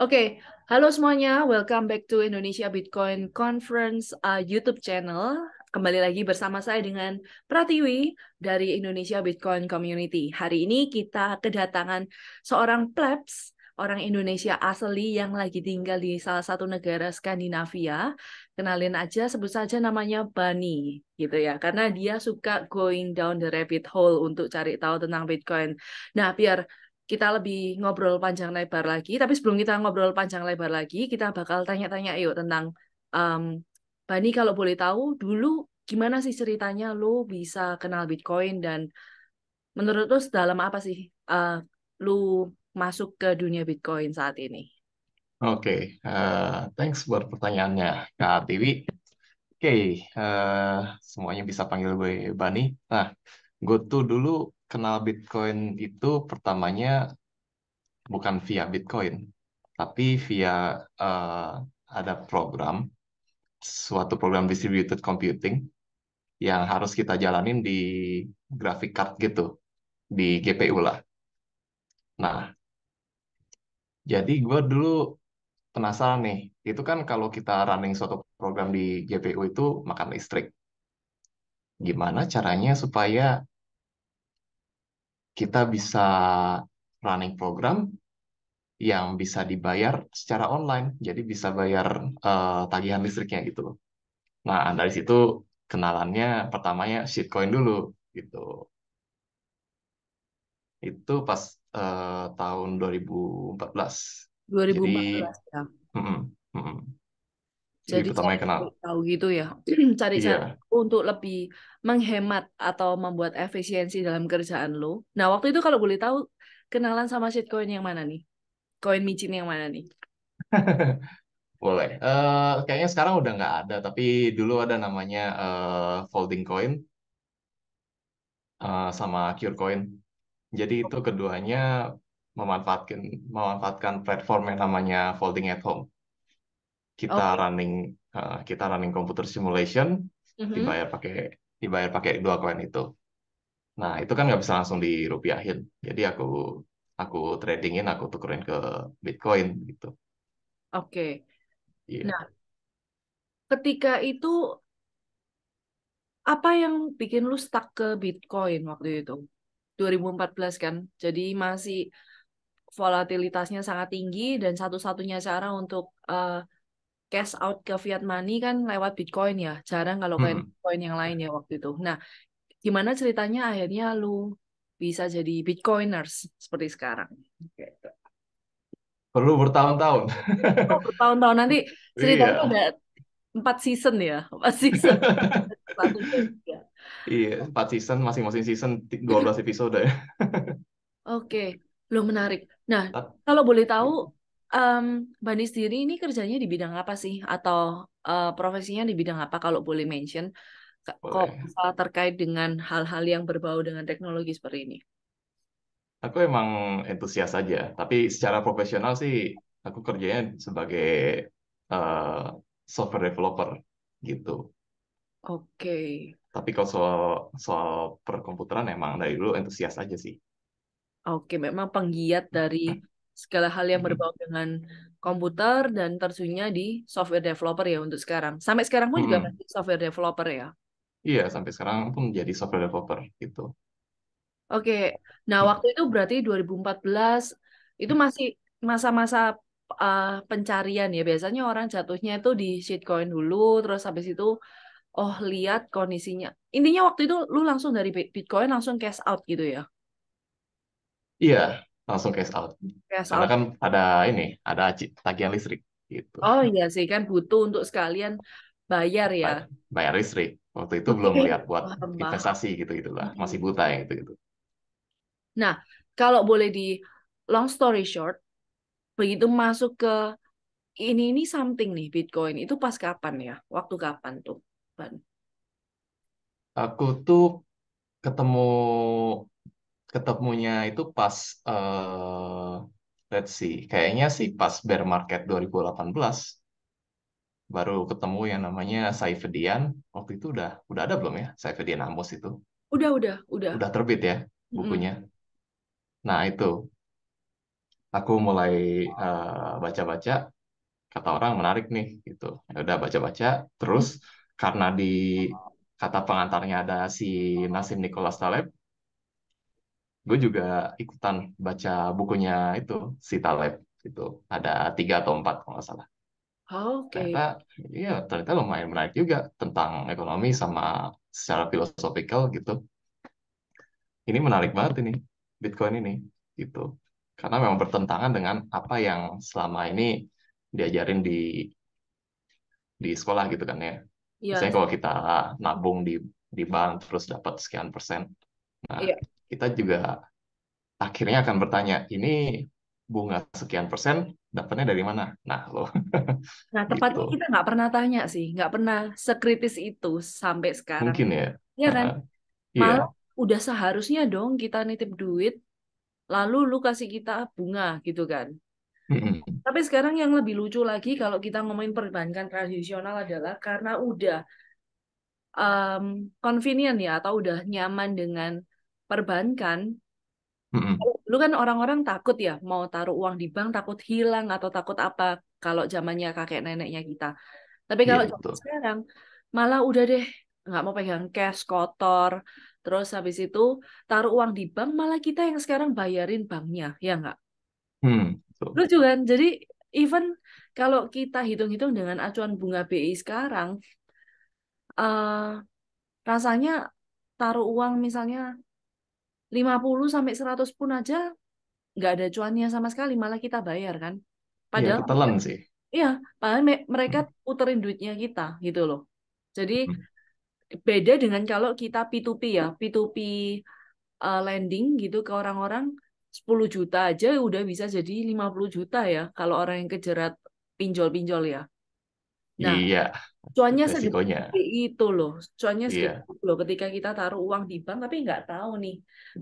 Oke, okay. halo semuanya. Welcome back to Indonesia Bitcoin Conference uh, YouTube channel. Kembali lagi bersama saya dengan Pratiwi dari Indonesia Bitcoin Community. Hari ini kita kedatangan seorang plebs, orang Indonesia asli yang lagi tinggal di salah satu negara Skandinavia. Kenalin aja, sebut saja namanya Bani gitu ya. Karena dia suka going down the rabbit hole untuk cari tahu tentang Bitcoin. Nah, biar kita lebih ngobrol panjang lebar lagi. Tapi sebelum kita ngobrol panjang lebar lagi, kita bakal tanya-tanya yuk tentang um, Bani kalau boleh tahu dulu gimana sih ceritanya lo bisa kenal Bitcoin dan menurut lo dalam apa sih uh, eh, lo masuk ke dunia Bitcoin saat ini? Oke, okay. uh, eh, thanks buat pertanyaannya, Kak Tiwi. Oke, okay. uh, eh, semuanya bisa panggil gue Bani. Nah, gue tuh dulu kenal Bitcoin itu pertamanya bukan via Bitcoin, tapi via uh, ada program, suatu program distributed computing yang harus kita jalanin di graphic card gitu, di GPU lah. Nah, jadi gue dulu penasaran nih, itu kan kalau kita running suatu program di GPU itu makan listrik. Gimana caranya supaya kita bisa running program yang bisa dibayar secara online, jadi bisa bayar uh, tagihan listriknya gitu Nah, dari situ kenalannya pertamanya shitcoin dulu gitu. Itu pas uh, tahun 2014. 2014 Jadi, ya. Mm -mm, mm jadi pertama yang kenal tahu gitu ya cari iya. cara yeah. untuk lebih menghemat atau membuat efisiensi dalam kerjaan lo nah waktu itu kalau boleh tahu kenalan sama shitcoin yang mana nih koin micin yang mana nih boleh uh, kayaknya sekarang udah nggak ada tapi dulu ada namanya uh, folding coin uh, sama cure coin jadi itu keduanya memanfaatkan memanfaatkan platform yang namanya folding at home kita okay. Oh. running uh, kita running computer simulation mm-hmm. dibayar pakai dibayar pakai dua koin itu. Nah itu kan nggak bisa langsung dirupiahin. Jadi aku aku tradingin aku tukerin ke Bitcoin gitu. Oke. Okay. Iya. Yeah. Nah ketika itu apa yang bikin lu stuck ke Bitcoin waktu itu? 2014 kan. Jadi masih volatilitasnya sangat tinggi dan satu-satunya cara untuk uh, cash out ke fiat money kan lewat Bitcoin ya. Jarang kalau kayak hmm. Bitcoin yang lain ya waktu itu. Nah, gimana ceritanya akhirnya lu bisa jadi Bitcoiners seperti sekarang? Gitu. Perlu bertahun-tahun. Oh, bertahun-tahun nanti iya. ceritanya iya. udah empat season ya, empat season. Ya. Iya, empat season, masing-masing season 12 episode ya. Oke, okay. lo menarik. Nah, kalau boleh tahu hmm um, Bani sendiri ini kerjanya di bidang apa sih? Atau uh, profesinya di bidang apa kalau boleh mention? Kalau terkait dengan hal-hal yang berbau dengan teknologi seperti ini? Aku emang entusias aja. tapi secara profesional sih aku kerjanya sebagai uh, software developer gitu. Oke. Okay. Tapi kalau soal soal perkomputeran emang dari dulu entusias aja sih. Oke, memang penggiat dari segala hal yang berbau dengan komputer dan tersunya di software developer ya untuk sekarang. Sampai sekarang pun hmm. juga masih software developer ya. Iya, sampai sekarang pun jadi software developer gitu. Oke. Nah, mm. waktu itu berarti 2014 itu masih masa-masa uh, pencarian ya. Biasanya orang jatuhnya itu di shitcoin dulu terus habis itu oh lihat kondisinya. Intinya waktu itu lu langsung dari Bitcoin langsung cash out gitu ya. Iya, langsung cash out. Cash Karena out. kan ada ini, ada tagihan listrik gitu. Oh iya sih kan butuh untuk sekalian bayar ya. Bayar, listrik. Waktu itu belum lihat buat Wah, investasi gitu-gitu masih buta ya gitu-gitu. Nah, kalau boleh di long story short, begitu masuk ke ini ini something nih Bitcoin itu pas kapan ya? Waktu kapan tuh, Ban? Aku tuh ketemu ketemunya itu pas uh, let's see kayaknya sih pas bear market 2018 baru ketemu yang namanya Saifedian waktu itu udah udah ada belum ya Saifedian Amos itu udah udah udah udah terbit ya bukunya mm. nah itu aku mulai eh, baca-baca uh, kata orang menarik nih gitu ya udah baca-baca terus karena di kata pengantarnya ada si Nasim Nicholas Taleb gue juga ikutan baca bukunya itu si Taleb itu ada tiga atau empat kalau nggak salah oh, okay. ternyata ya ternyata lumayan menarik juga tentang ekonomi sama secara filosofikal gitu ini menarik banget ini Bitcoin ini gitu karena memang bertentangan dengan apa yang selama ini diajarin di di sekolah gitu kan ya. Iya. Misalnya kalau kita nabung di di bank terus dapat sekian persen. Nah, iya kita juga akhirnya akan bertanya, ini bunga sekian persen dapatnya dari mana? Nah, lo. Nah, tepatnya gitu. kita nggak pernah tanya sih, nggak pernah sekritis itu sampai sekarang. Mungkin ya. Iya kan? Uh, Malah udah seharusnya dong kita nitip duit, lalu lu kasih kita bunga gitu kan. Tapi sekarang yang lebih lucu lagi kalau kita ngomongin perbankan tradisional adalah karena udah um, convenient ya atau udah nyaman dengan perbankan mm-hmm. dulu kan orang-orang takut ya mau taruh uang di bank takut hilang atau takut apa kalau zamannya kakek neneknya kita tapi iya, kalau yeah, zaman sekarang malah udah deh nggak mau pegang cash kotor terus habis itu taruh uang di bank malah kita yang sekarang bayarin banknya ya nggak mm, lucu kan jadi even kalau kita hitung-hitung dengan acuan bunga BI sekarang uh, rasanya taruh uang misalnya 50 sampai 100 pun aja nggak ada cuannya sama sekali, malah kita bayar kan. Iya, padahal ya, ketelan sih. Iya, padahal mereka hmm. puterin duitnya kita gitu loh. Jadi hmm. beda dengan kalau kita P2P ya, P2P uh, eh, lending gitu ke orang-orang 10 juta aja udah bisa jadi 50 juta ya kalau orang yang kejerat pinjol-pinjol ya. Nah, iya. Cuannya segede itu loh, cuannya iya. segitu loh. Ketika kita taruh uang di bank tapi nggak tahu nih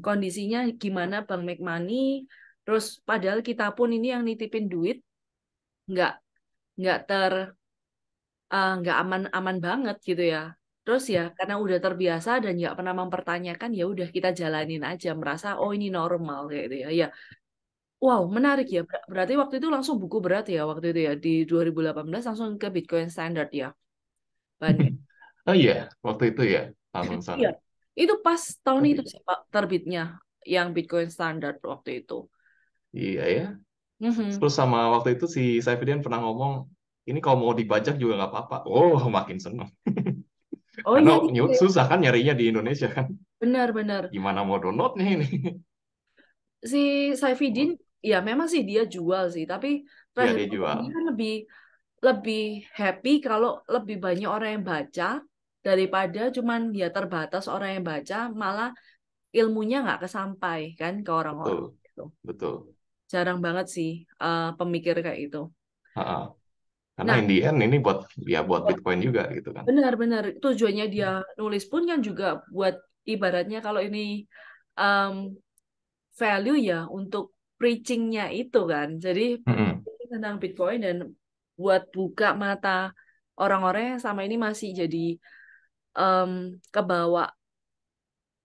kondisinya gimana bank make money. Terus padahal kita pun ini yang nitipin duit nggak nggak ter uh, nggak aman aman banget gitu ya. Terus ya karena udah terbiasa dan nggak pernah mempertanyakan ya udah kita jalanin aja merasa oh ini normal kayak gitu ya. Ya Wow, menarik ya. Berarti waktu itu langsung buku berat ya waktu itu ya di 2018 langsung ke Bitcoin Standard ya. Banyak. Hmm. Oh iya, waktu itu ya langsung sana. Iya. Itu pas tahun Terbit. itu sih Pak terbitnya yang Bitcoin Standard waktu itu. Iya ya. Mm-hmm. Terus sama waktu itu si Saifuddin pernah ngomong ini kalau mau dibajak juga nggak apa-apa. Oh, makin seneng. Oh Karena iya, iya. susah kan nyarinya di Indonesia kan. Benar, benar. Gimana mau nih ini? Si Saifidin ya memang sih dia jual sih tapi ya, dia jual. kan lebih lebih happy kalau lebih banyak orang yang baca daripada cuman ya terbatas orang yang baca malah ilmunya nggak kesampai kan ke orang-orang betul, gitu. betul jarang banget sih uh, pemikir kayak itu ha -ha. Karena nah, in the ini buat ya buat iya. Bitcoin juga gitu kan. Benar-benar tujuannya dia hmm. nulis pun kan juga buat ibaratnya kalau ini um, value ya untuk preachingnya itu kan jadi mm-hmm. tentang Bitcoin dan buat buka mata orang-orang yang sama ini masih jadi um, kebawa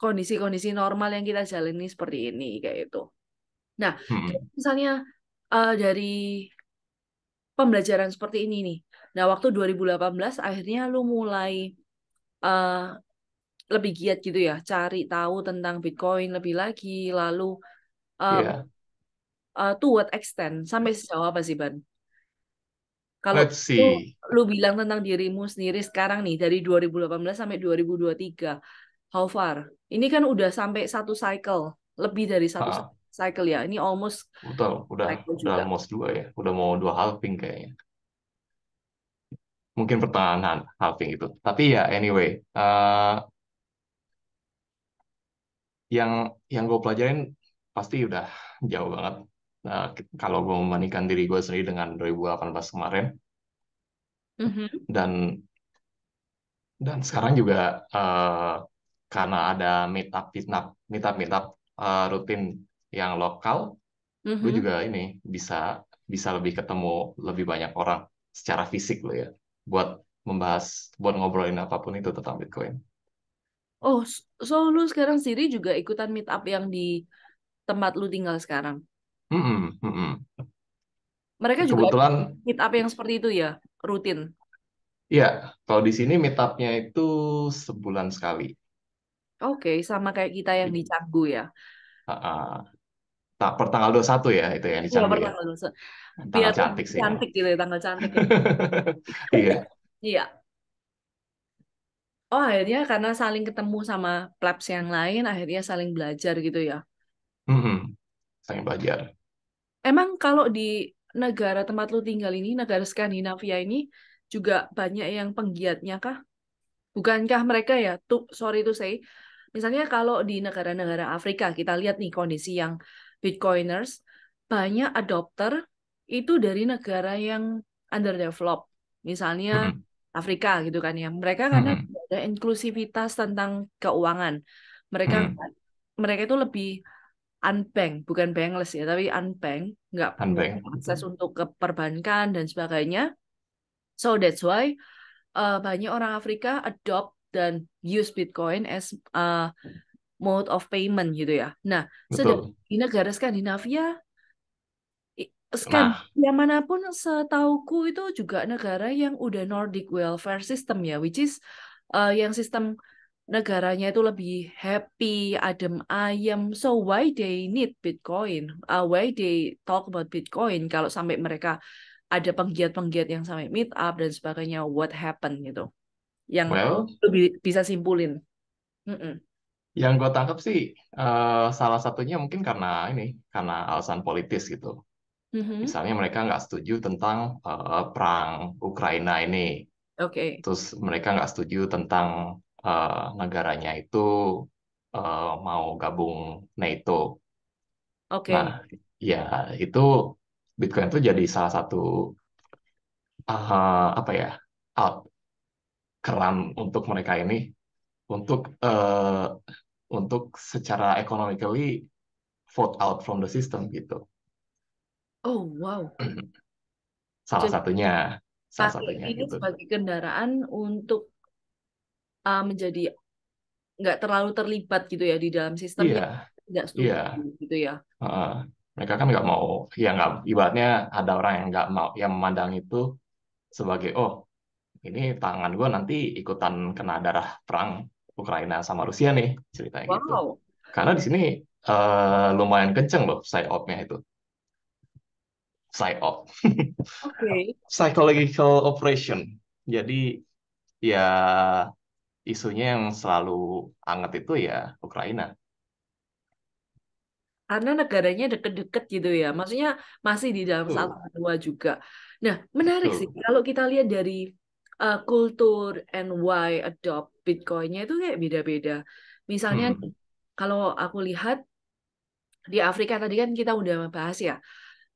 kondisi-kondisi normal yang kita jalani seperti ini kayak itu nah hmm misalnya uh, dari pembelajaran seperti ini nih nah waktu 2018 akhirnya lu mulai uh, lebih giat gitu ya, cari tahu tentang Bitcoin lebih lagi, lalu um, iya. mmm, yeah uh, to what extent sampai sejauh apa sih Ban? Kalau Let's see. Lu, lu bilang tentang dirimu sendiri sekarang nih dari 2018 sampai 2023, how far? Ini kan udah sampai satu cycle, lebih dari satu ha. cycle ya. Ini almost Betul, udah udah juga. almost dua ya. Udah mau dua halving kayaknya. Mungkin pertahanan halving itu. Tapi ya anyway, uh, yang yang gue pelajarin pasti udah jauh banget Nah, kalau gue membandingkan diri gue sendiri dengan 2018 kemarin, mm -hmm. dan dan sekarang juga uh, karena ada meetup meetup meetup meetup uh, eh, rutin yang lokal, mm -hmm. gue juga ini bisa bisa lebih ketemu lebih banyak orang secara fisik lo ya, buat membahas, buat ngobrolin apapun itu tentang Bitcoin. Oh, so lu sekarang sendiri juga ikutan meetup yang di tempat lu tinggal sekarang? Mm, mm Mereka juga Kebetulan meet up yang seperti itu ya, rutin. Iya, kalau di sini meetupnya itu sebulan sekali. Oke, sama kayak kita yang di Canggu ya. Heeh. Tak per tanggal 21 ya itu yang di iya, Canggu ya. tanggal Biar cantik sih cantik gitu ya, tanggal cantik ya. Iya. Iya. Oh, akhirnya karena saling ketemu sama plebs yang lain, akhirnya saling belajar gitu ya. Mm-hmm. saling belajar. Emang kalau di negara tempat lu tinggal ini, negara Skandinavia ini juga banyak yang penggiatnya kah? Bukankah mereka ya, tuh sorry to say, misalnya kalau di negara-negara Afrika kita lihat nih kondisi yang Bitcoiners banyak adopter itu dari negara yang underdeveloped, misalnya hmm. Afrika gitu kan ya. Mereka karena hmm. ada inklusivitas tentang keuangan, mereka hmm. Kan, mereka itu lebih unbank bukan bankless ya tapi unbank nggak punya akses untuk ke perbankan dan sebagainya so that's why uh, banyak orang Afrika adopt dan use Bitcoin as uh, mode of payment gitu ya nah sedang di negara Skandinavia scan nah. Ya manapun setauku itu juga negara yang udah Nordic welfare system ya which is uh, yang sistem negaranya itu lebih happy, adem ayem. So why they need Bitcoin? Uh, why they talk about Bitcoin? Kalau sampai mereka ada penggiat-penggiat yang sampai meet up dan sebagainya, what happen gitu? Yang well, lebih bisa simpulin. Mm -mm. Yang gue tangkap sih uh, salah satunya mungkin karena ini karena alasan politis gitu. Mm-hmm. Misalnya mereka nggak setuju tentang uh, perang Ukraina ini. Oke. Okay. Terus mereka nggak setuju tentang uh, negaranya itu uh, mau gabung NATO. Oke. Okay. Nah, ya itu Bitcoin itu jadi salah satu uh, apa ya out keran untuk mereka ini untuk uh, untuk secara economically vote out from the system gitu. Oh wow. salah Jadi, satunya. Salah satunya itu gitu. sebagai kendaraan untuk uh, menjadi nggak terlalu terlibat gitu ya di dalam sistem yeah. nggak setuju yeah. gitu ya uh, mereka kan nggak mau ya nggak ibaratnya ada orang yang nggak mau yang memandang itu sebagai oh ini tangan gue nanti ikutan kena darah perang Ukraina sama Rusia nih ceritanya gitu. wow. gitu karena di sini uh, lumayan kenceng loh side nya itu psyop okay. psychological operation jadi ya isunya yang selalu hangat itu ya Ukraina. Karena negaranya deket-deket gitu ya, maksudnya masih di dalam uh. satu dua juga. Nah, menarik uh. sih kalau kita lihat dari uh, kultur and why adopt Bitcoinnya itu kayak beda-beda. Misalnya hmm. kalau aku lihat di Afrika tadi kan kita udah bahas ya,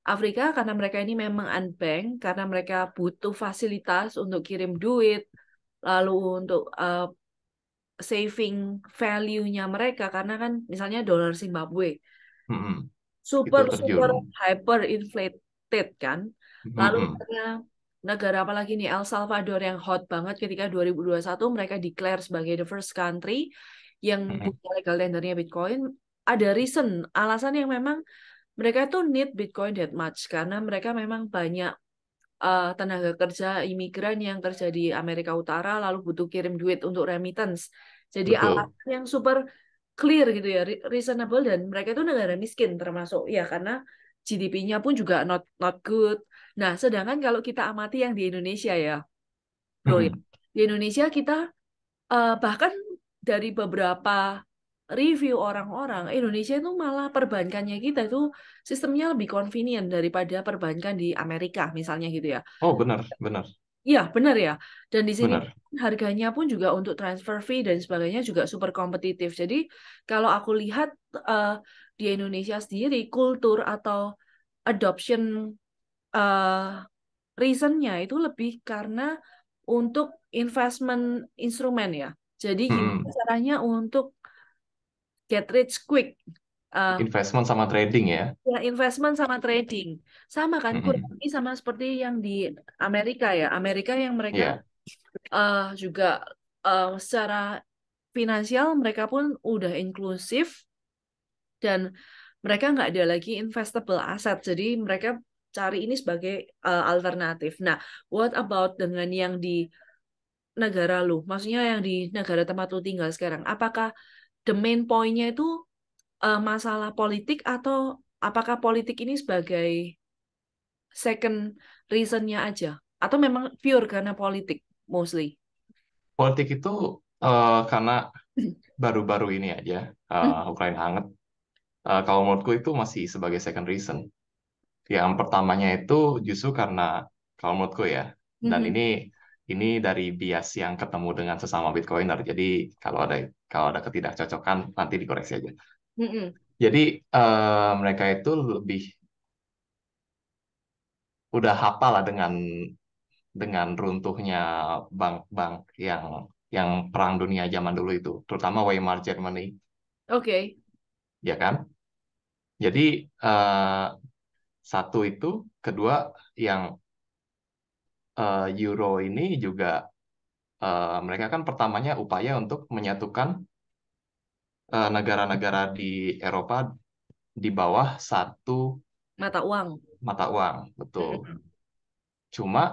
Afrika karena mereka ini memang unbank, karena mereka butuh fasilitas untuk kirim duit, lalu untuk uh, saving value-nya mereka karena kan misalnya dolar Zimbabwe hmm. super super hyper inflated kan lalu hmm. negara apalagi lagi nih El Salvador yang hot banget ketika 2021 mereka declare sebagai the first country yang hmm. punya legal tendernya Bitcoin ada reason alasan yang memang mereka tuh need Bitcoin that much karena mereka memang banyak uh, tenaga kerja imigran yang kerja di Amerika Utara lalu butuh kirim duit untuk remittance. Jadi Betul. alasan yang super clear gitu ya, reasonable dan mereka itu negara miskin termasuk ya karena GDP-nya pun juga not not good. Nah, sedangkan kalau kita amati yang di Indonesia ya, loh hmm. di Indonesia kita uh, bahkan dari beberapa review orang-orang Indonesia itu malah perbankannya kita itu sistemnya lebih convenient daripada perbankan di Amerika misalnya gitu ya. Oh benar benar. Iya benar ya. Dan di sini benar. harganya pun juga untuk transfer fee dan sebagainya juga super kompetitif. Jadi kalau aku lihat uh, di Indonesia sendiri kultur atau adoption uh, reasonnya itu lebih karena untuk investment instrumen ya. Jadi hmm. caranya untuk get rich quick. Um, investment sama trading ya? Ya investment sama trading sama kan mm -hmm. kurang sama seperti yang di Amerika ya Amerika yang mereka yeah. Ya. uh, juga uh, secara finansial mereka pun udah inklusif dan mereka nggak ada lagi investable aset jadi mereka cari ini sebagai uh, alternatif. Nah, what about dengan yang di negara lu? Maksudnya yang di negara tempat lu tinggal sekarang, apakah the main point-nya itu uh, masalah politik atau apakah politik ini sebagai second reason-nya aja atau memang pure karena politik mostly? Politik itu uh, karena baru-baru ini aja uh, Ukraina hangat. Uh, kalau menurutku itu masih sebagai second reason. Yang pertamanya itu justru karena kalau menurutku ya, dan hmm. ini ini dari bias yang ketemu dengan sesama Bitcoiner. Jadi kalau ada kalau ada ketidakcocokan nanti dikoreksi aja. Mm -hmm. Jadi uh, mereka itu lebih udah hafal lah dengan dengan runtuhnya bank-bank yang yang perang dunia zaman dulu itu, terutama Weimar Germany. Oke. Okay. Ya kan? Jadi uh, satu itu, kedua yang uh, euro ini juga uh, mereka kan pertamanya upaya untuk menyatukan eh, negara-negara uh, di Eropa di bawah satu mata uang. Mata uang, betul. Cuma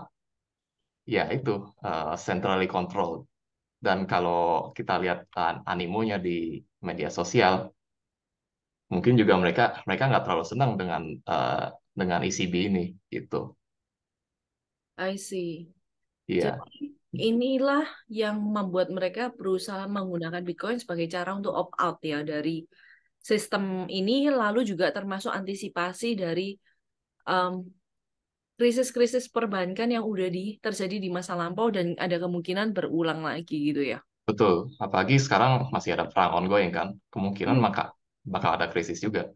ya itu uh, centrally controlled. Dan kalau kita lihat animonya di media sosial, mungkin juga mereka mereka nggak terlalu senang dengan uh, dengan ECB ini gitu. I see. Iya. Jadi inilah yang membuat mereka berusaha menggunakan Bitcoin sebagai cara untuk opt out ya dari sistem ini lalu juga termasuk antisipasi dari um, krisis-krisis perbankan yang udah di, terjadi di masa lampau dan ada kemungkinan berulang lagi gitu ya. Betul, apalagi sekarang masih ada perang ongoing kan, kemungkinan hmm. maka bakal ada krisis juga.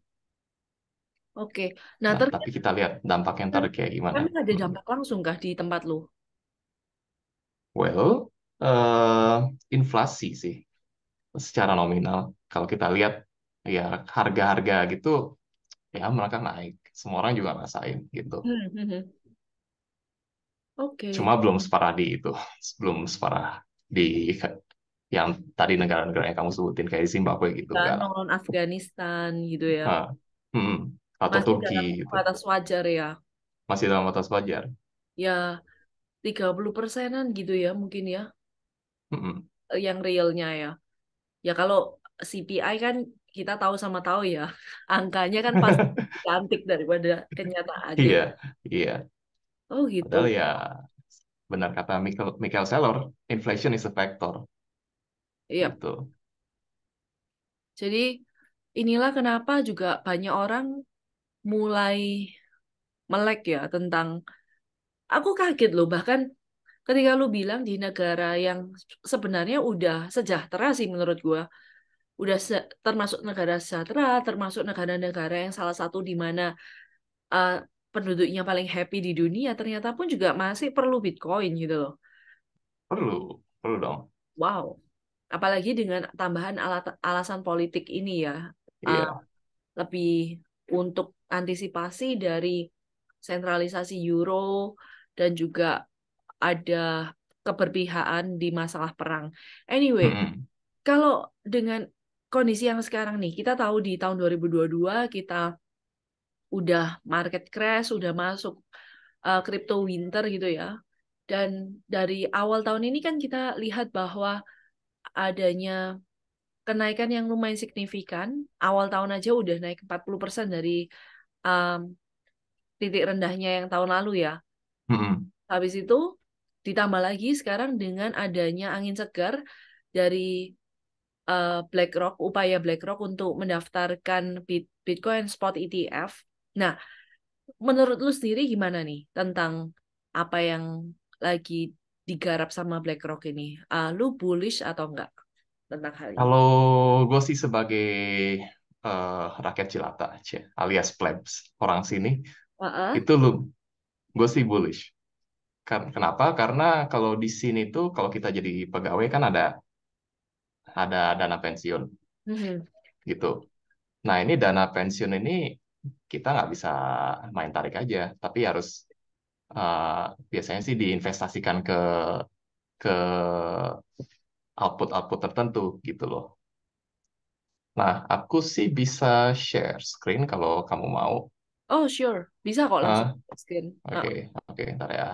Oke. Nah, Nah, tapi kita lihat dampaknya ntar nah, kayak gimana. Kan ada dampak hmm. langsung kah di tempat lu? Well, uh, inflasi sih secara nominal. Kalau kita lihat ya harga-harga gitu ya mereka naik. Semua orang juga ngerasain gitu. Hmm, hmm, hmm. Oke. Cuma belum separah di itu, belum separah di yang tadi negara-negara yang kamu sebutin kayak Zimbabwe gitu kan. Afghanistan gitu ya. Nah, hmm atau Masih Turki dalam gitu. batas wajar ya. Masih dalam batas wajar. Ya, 30 persenan gitu ya mungkin ya. Mm -mm. Yang realnya ya. Ya kalau CPI kan kita tahu sama tahu ya. Angkanya kan pasti cantik daripada kenyataan. Iya, iya. Oh gitu. Padahal ya benar kata Michael, Michael Saylor, inflation is a factor. Iya. Yep. Gitu. Jadi inilah kenapa juga banyak orang mulai melek ya tentang aku kaget loh bahkan ketika lu bilang di negara yang sebenarnya udah sejahtera sih menurut gua udah se termasuk negara sejahtera termasuk negara-negara yang salah satu di mana uh, penduduknya paling happy di dunia ternyata pun juga masih perlu bitcoin gitu loh perlu perlu dong wow apalagi dengan tambahan alat alasan politik ini ya yeah. Iya. uh, lebih untuk antisipasi dari sentralisasi euro dan juga ada keberpihakan di masalah perang. Anyway, hmm. kalau dengan kondisi yang sekarang nih, kita tahu di tahun 2022 kita udah market crash, udah masuk uh, crypto winter gitu ya. Dan dari awal tahun ini kan kita lihat bahwa adanya kenaikan yang lumayan signifikan. Awal tahun aja udah naik 40% dari um, titik rendahnya yang tahun lalu ya. Mm-hmm. Habis itu ditambah lagi sekarang dengan adanya angin segar dari uh, BlackRock, upaya BlackRock untuk mendaftarkan Bitcoin Spot ETF. Nah, menurut lu sendiri gimana nih tentang apa yang lagi digarap sama BlackRock ini? Uh, lu bullish atau enggak? tentang hal ini? Kalau gue sih sebagai uh, rakyat jelata aja, alias plebs, orang sini, uh-uh. itu lu, gue sih bullish. Kenapa? Karena kalau di sini tuh, kalau kita jadi pegawai kan ada ada dana pensiun, mm-hmm. gitu. Nah ini dana pensiun ini kita nggak bisa main tarik aja, tapi harus uh, biasanya sih diinvestasikan ke ke output-output tertentu gitu loh. Nah, aku sih bisa share screen kalau kamu mau. Oh, sure. Bisa kok langsung ah, share screen. Oke, okay, ah. oke, okay, ntar ya.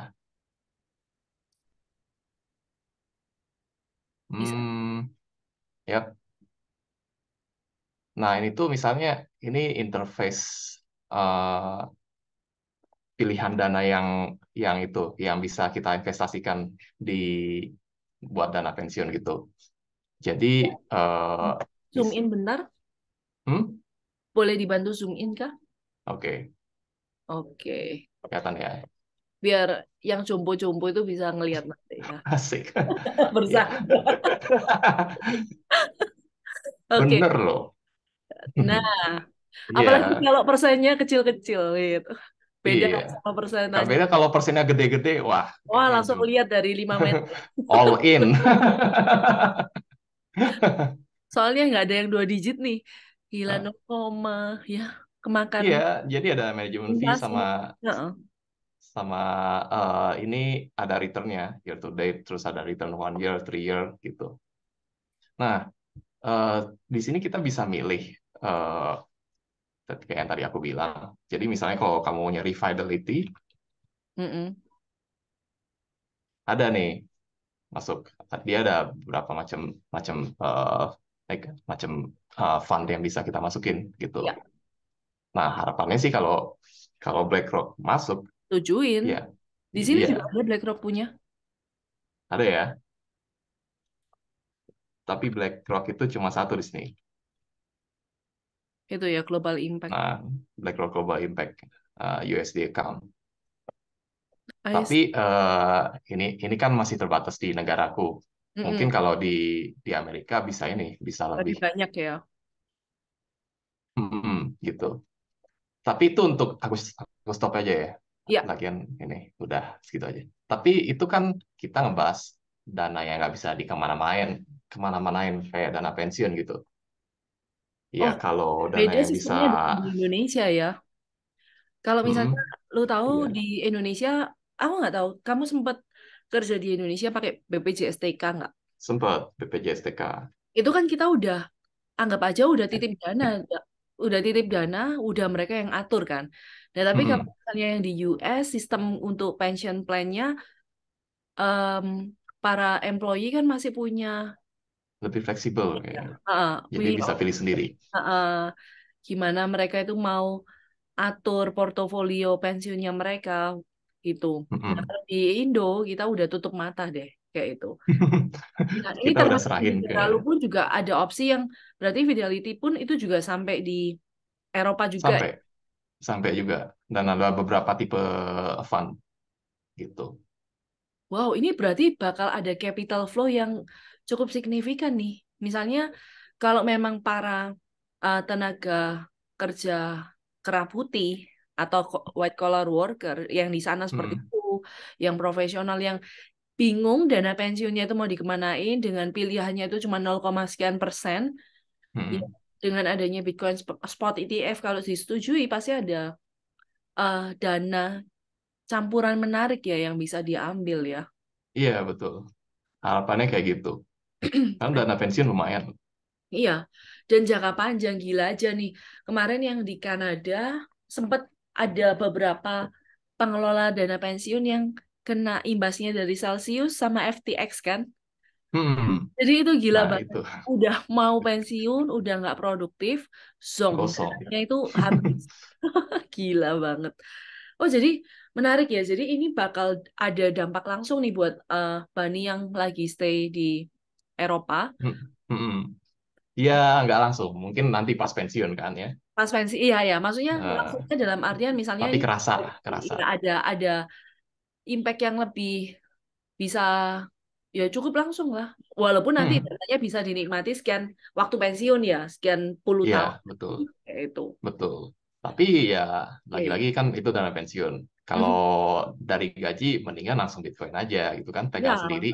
Bisa. Ya. yep. Nah, ini tuh misalnya ini interface uh, pilihan dana yang yang itu yang bisa kita investasikan di buat dana pensiun gitu. Jadi uh, zoom in benar? Hmm? Boleh dibantu zoom in kah? Oke. Okay. Oke. Okay. Kelihatan ya. Biar yang jumbo-jumbo itu bisa ngelihat nanti ya. Asik. Bersama. okay. Bener loh. Nah, iya. apalagi yeah. kalau persennya kecil-kecil gitu beda iya. sama persennya. Beda kalau persennya gede-gede, wah. Wah, langsung lihat dari 5 meter. All in. Soalnya nggak ada yang dua digit nih. Gila, no koma, ya kemakan. Iya, jadi ada manajemen fee sama uh sama uh, ini ada returnnya year to date, terus ada return one year, three year gitu. Nah, uh, di sini kita bisa milih uh, kayak yang tadi aku bilang. Jadi misalnya kalau kamu nyari fidelity, mm -mm. ada nih masuk. Dia ada berapa macam macam uh, like, macam uh, fund yang bisa kita masukin gitu. Yeah. Nah harapannya sih kalau kalau BlackRock masuk, tujuin. Ya, Di sini yeah. juga ada BlackRock punya. Ada ya. Tapi BlackRock itu cuma satu di sini. Itu ya global impact. Uh, ah, BlackRock Global Impact uh, ah, USD account. I ah, Tapi uh, ini ini kan masih terbatas di negaraku. Mm -hmm. Mungkin kalau di di Amerika bisa ini bisa lebih, lebih banyak ya. Hmm, gitu. Tapi itu untuk aku aku stop aja ya. Iya. Lagian ini udah segitu aja. Tapi itu kan kita ngebahas dana yang nggak bisa dikemana-main, kemana-manain kayak dana pensiun gitu. Ya oh, kalau dana beda yang bisa di Indonesia ya. Kalau misalnya hmm, lu tahu iya. di Indonesia, aku nggak tahu. Kamu sempat kerja di Indonesia pakai BPJS TK nggak? Sempat BPJS TK. Itu kan kita udah anggap aja udah iya. titip dana, udah titip dana, udah mereka yang atur kan. Nah tapi hmm. kalau misalnya yang di US sistem untuk pension plan-nya um, para employee kan masih punya lebih fleksibel ya. uh, jadi bisa pilih sendiri uh, gimana mereka itu mau atur portofolio pensiunnya mereka itu. mm -hmm. di Indo kita udah tutup mata deh kayak itu nah, ini kita udah serahin lalu pun juga ada opsi yang berarti fidelity pun itu juga sampai di Eropa juga sampai ya? sampai juga dan ada beberapa tipe fund gitu wow ini berarti bakal ada capital flow yang cukup signifikan nih. Misalnya kalau memang para uh, tenaga kerja kerah putih atau white collar worker yang di sana seperti hmm. itu, yang profesional yang bingung dana pensiunnya itu mau dikemanain dengan pilihannya itu cuma 0, sekian persen. Ya hmm. Ya, dengan adanya Bitcoin spot ETF kalau disetujui pasti ada uh, dana campuran menarik ya yang bisa diambil ya. Iya betul. Harapannya kayak gitu. kan dana pensiun lumayan iya dan jangka panjang gila aja nih kemarin yang di Kanada sempat ada beberapa pengelola dana pensiun yang kena imbasnya dari Celsius sama FTX kan Hmm. Jadi itu gila nah, banget. Itu. Udah mau pensiun, udah nggak produktif, zong. itu habis. gila banget. Oh jadi menarik ya. Jadi ini bakal ada dampak langsung nih buat uh, Bani yang lagi stay di Eropa. Hmm, hmm, hmm. Iya, nggak langsung. Mungkin nanti pas pensiun kan ya. Pas pensiun, iya ya. Maksudnya uh, maksudnya dalam artian misalnya. Tapi kerasa lah, iya, kerasa. Ada ada impact yang lebih bisa ya cukup langsung lah. Walaupun nanti hmm. bisa dinikmati sekian waktu pensiun ya, sekian puluh ya, tahun. betul. itu. Betul. Ya. Tapi ya lagi-lagi iya. kan itu dana pensiun. Kalau hmm. dari gaji mendingan langsung Bitcoin aja gitu kan, pegang ya. sendiri.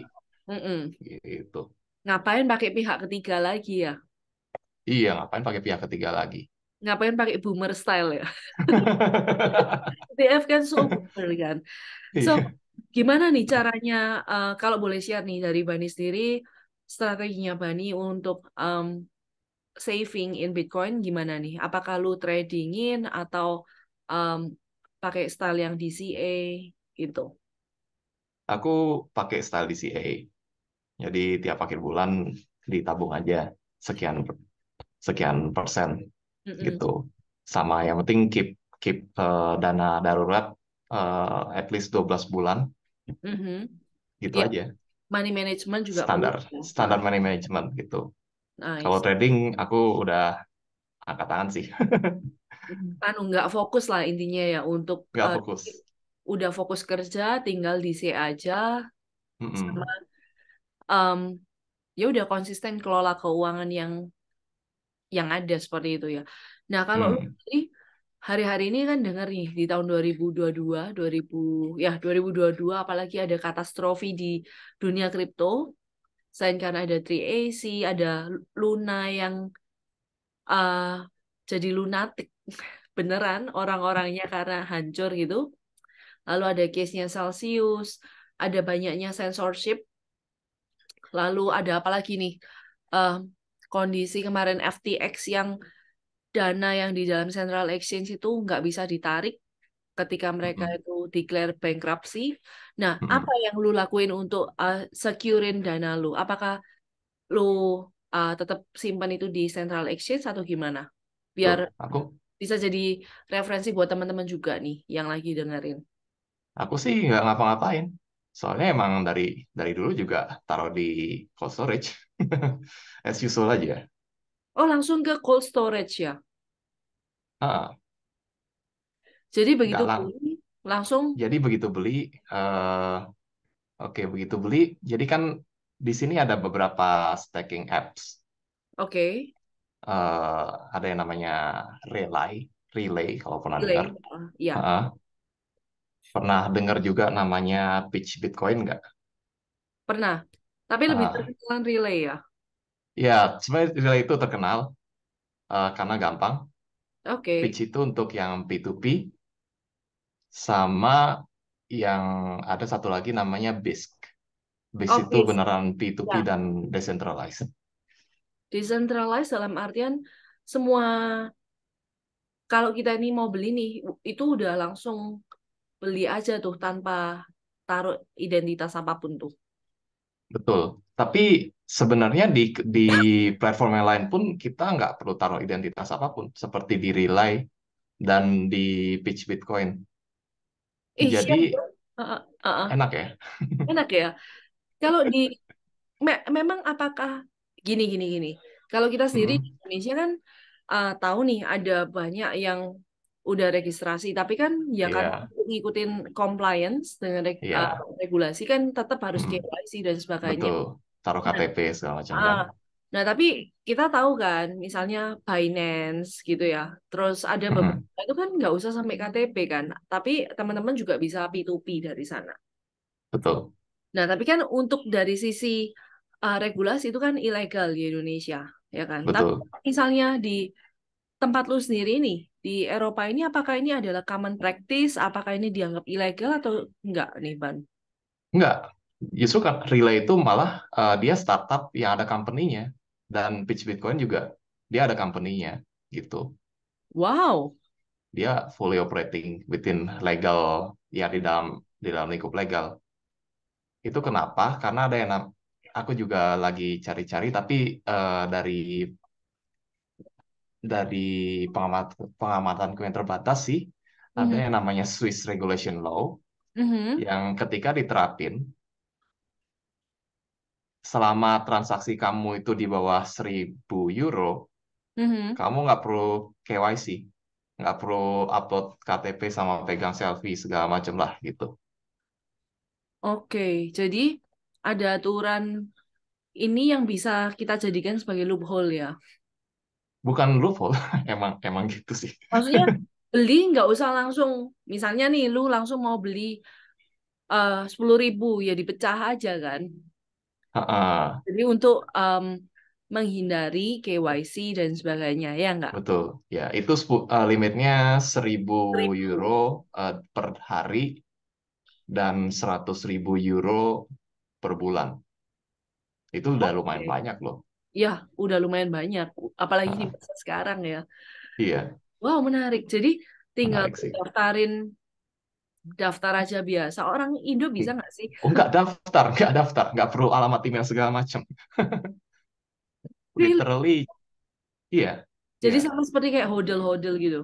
Mm -mm. Gitu. Ngapain pakai pihak ketiga lagi ya? Iya, ngapain pakai pihak ketiga lagi? Ngapain pakai boomer style ya? BF kan so boomer kan. Iya. So, gimana nih caranya uh, kalau boleh share nih dari Bani sendiri strateginya Bani untuk um, saving in Bitcoin gimana nih? Apakah lu tradingin atau um, pakai style yang DCA gitu? Aku pakai style DCA. Jadi tiap akhir bulan ditabung aja sekian sekian persen mm -hmm. gitu. Sama yang penting keep keep uh, dana darurat uh, at least 12 bulan. Mm -hmm. Gitu yeah. aja. Money management juga standar ya. standar money management gitu. Nice. Kalau trading aku udah angkat tangan sih. kan nggak fokus lah intinya ya untuk nggak uh, fokus. Udah fokus kerja, tinggal di C aja. Mm -mm. Sama um, ya udah konsisten kelola keuangan yang yang ada seperti itu ya. Nah, kalau hmm. hari-hari ini kan denger nih di tahun 2022, 2000 ya 2022 apalagi ada katastrofi di dunia kripto. Selain karena ada 3AC, ada Luna yang uh, jadi lunatik beneran orang-orangnya karena hancur gitu. Lalu ada case-nya Celsius, ada banyaknya censorship Lalu ada apa lagi nih? Uh, kondisi kemarin FTX yang dana yang di dalam central exchange itu nggak bisa ditarik ketika mereka hmm. itu declare bankruptcy. Nah, hmm. apa yang lu lakuin untuk uh, securein dana lu? Apakah lu uh, eh, tetap simpan itu di central exchange atau gimana? Biar aku bisa jadi referensi buat teman-teman juga nih yang lagi dengerin. Aku sih nggak ngapa-ngapain. Soalnya emang dari dari dulu juga taruh di cold storage. As usual aja. Oh, langsung ke cold storage ya? Uh, Jadi begitu lang beli, langsung? Jadi begitu beli, uh, oke, okay, begitu beli. Jadi kan di sini ada beberapa stacking apps. Oke. Okay. Uh, eh, ada yang namanya Relay, Relay kalau pernah dengar. Uh, ya. Uh, Pernah dengar juga namanya pitch Bitcoin nggak? Pernah. Tapi lebih ah. terkenal relay ya. ya sebenarnya relay itu terkenal uh, karena gampang. Oke. Pitch itu untuk yang P2P sama yang ada satu lagi namanya BISC. BISC oh, itu beneran P2P Ya. dan decentralized. Decentralized dalam artian semua kalau kita ini mau beli nih, itu udah langsung beli aja tuh tanpa taruh identitas apapun tuh. Betul. Tapi sebenarnya di di platform yang lain pun kita nggak perlu taruh identitas apapun, seperti di Relay dan di Pitch Bitcoin. Ih, Jadi uh, uh, uh. enak ya. Enak ya. Kalau di me memang apakah gini gini gini. Kalau kita sendiri hmm. di Indonesia kan uh, tahu nih ada banyak yang udah registrasi tapi kan ya yeah. kan iya. ngikutin compliance dengan reg yeah. Iya. regulasi kan tetap harus hmm. KYC dan sebagainya. Betul. Taruh nah, KTP segala macam. Ah, kan. Nah, tapi kita tahu kan, misalnya Binance gitu ya. Terus ada hmm. beberapa itu kan nggak usah sampai KTP kan. Tapi teman-teman juga bisa P2P dari sana. Betul. Nah, tapi kan untuk dari sisi uh, regulasi itu kan ilegal di Indonesia, ya kan. Betul. Tapi misalnya di tempat lu sendiri nih di Eropa ini apakah ini adalah common practice, apakah ini dianggap ilegal atau enggak nih Ban? Enggak, justru kan Relay itu malah uh, dia startup yang ada company-nya dan Pitch Bitcoin juga dia ada company-nya gitu. Wow. Dia fully operating within legal ya di dalam di dalam lingkup legal. Itu kenapa? Karena ada yang aku juga lagi cari-cari tapi uh, dari dari pengamat pengamatanku yang terbatas sih mm-hmm. ada yang namanya Swiss Regulation Law mm-hmm. yang ketika diterapin selama transaksi kamu itu di bawah 1000 euro mm-hmm. kamu nggak perlu KYC nggak perlu upload KTP sama pegang selfie segala macam lah gitu. Oke, jadi ada aturan ini yang bisa kita jadikan sebagai loophole ya bukan lu, emang emang gitu sih maksudnya beli nggak usah langsung misalnya nih lu langsung mau beli eh, sepuluh ribu ya dipecah aja kan uh -uh. jadi untuk um, menghindari KYC dan sebagainya ya nggak betul ya itu uh, limitnya seribu euro uh, per hari dan seratus ribu euro per bulan itu udah okay. lumayan banyak loh ya udah lumayan banyak apalagi uh, di ah. masa sekarang ya iya wow menarik jadi tinggal menarik daftarin daftar aja biasa orang Indo iya. bisa nggak sih oh nggak daftar nggak daftar nggak perlu alamat email segala macam literally iya jadi yeah. sama seperti kayak hodel-hodel gitu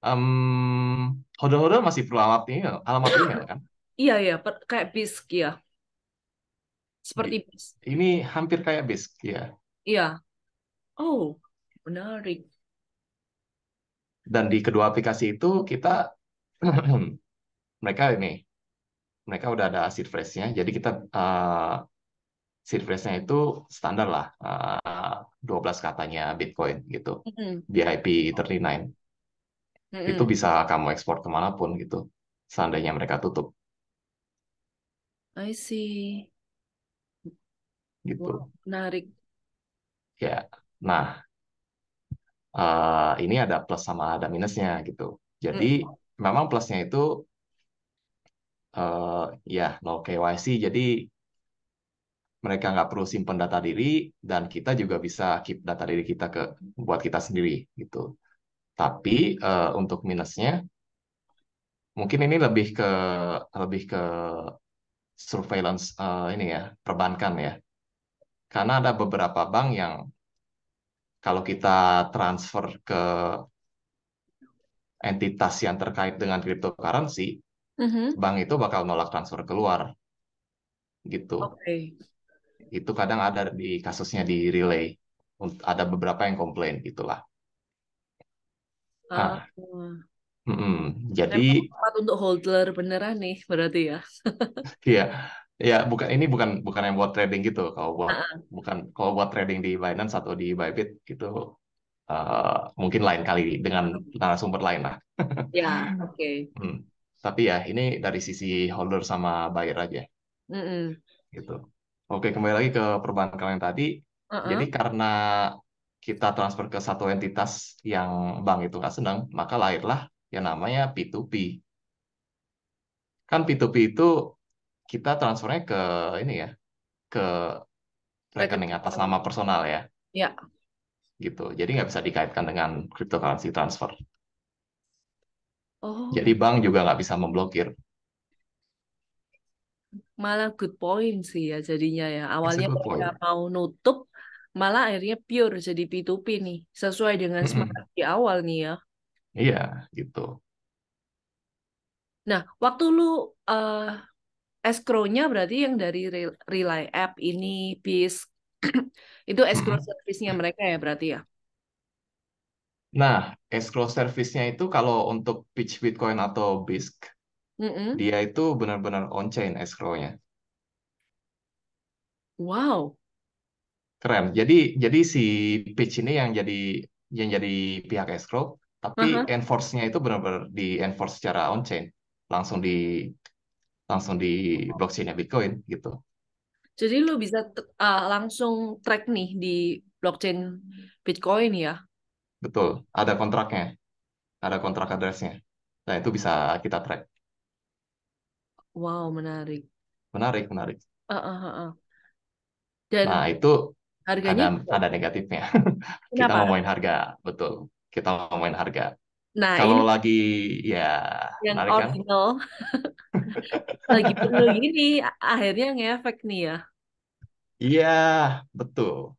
um hodel-hodel masih perlu alamat email alamat email kan iya iya per, kayak bisk ya seperti bis. Ini hampir kayak bis, ya. Iya. Oh, menarik. Dan di kedua aplikasi itu kita mereka ini mereka udah ada seed phrase-nya, jadi kita uh, seed phrase-nya itu standar lah uh, eh, 12 katanya Bitcoin gitu. Mm -hmm. BIP 39. Mm -hmm. Itu bisa kamu ekspor kemanapun gitu, seandainya mereka tutup. I see gitu. Wow, menarik. Ya, nah uh, ini ada plus sama ada minusnya gitu. Jadi memang plusnya itu uh, ya no KYC, jadi mereka nggak perlu simpan data diri dan kita juga bisa keep data diri kita ke buat kita sendiri gitu. Tapi uh, untuk minusnya mungkin ini lebih ke lebih ke surveillance uh, ini ya perbankan ya karena ada beberapa bank yang kalau kita transfer ke entitas yang terkait dengan cryptocurrency, mm-hmm. bank itu bakal nolak transfer keluar. Gitu. Okay. Itu kadang ada di kasusnya di relay. Ada beberapa yang komplain itulah. Nah, uh. Mm -mm. Jadi tempat untuk holder beneran nih berarti ya. Iya. Ya, bukan ini bukan bukan yang buat trading gitu. Kalau buat uh-uh. bukan kalau buat trading di Binance atau di Bybit gitu uh, mungkin lain kali dengan narasumber lain lah. ya, oke. Okay. Hmm. Tapi ya ini dari sisi holder sama buyer aja. Mm-mm. Gitu. Oke, kembali lagi ke perbankan yang tadi. Uh-uh. Jadi karena kita transfer ke satu entitas yang bank itu nggak senang, maka lahirlah yang namanya P2P. Kan P2P itu kita transfernya ke ini ya, ke rekening atas nama personal ya. Ya. Gitu. Jadi nggak bisa dikaitkan dengan cryptocurrency transfer. Oh. Jadi bank juga nggak bisa memblokir. Malah good point sih ya jadinya ya. Awalnya mereka mau nutup, malah akhirnya pure jadi P2P nih. Sesuai dengan semangat mm -hmm. di awal nih ya. Iya, gitu. Nah, waktu lu uh, escrow-nya berarti yang dari Relay App ini, bis itu escrow mm-hmm. service-nya mereka ya berarti ya? Nah, escrow service-nya itu kalau untuk Pitch Bitcoin atau BISC, mm -hmm. dia itu benar-benar on-chain escrow-nya. Wow. Keren. Jadi jadi si Pitch ini yang jadi yang jadi pihak escrow, tapi uh -huh. enforce-nya itu benar-benar di enforce secara on-chain, langsung di langsung di blockchainnya Bitcoin gitu. Jadi lu bisa uh, langsung track nih di blockchain Bitcoin ya? Betul, ada kontraknya, ada kontrak addressnya. Nah itu bisa kita track. Wow, menarik. Menarik, menarik. Uh, uh, uh, Dan nah itu harganya ada, ada negatifnya. kita ngomongin harga, betul. Kita ngomongin harga. Nah, kalau ini lagi ya yang kan? original lagi penuh gini akhirnya ngefek nih ya. Iya, betul.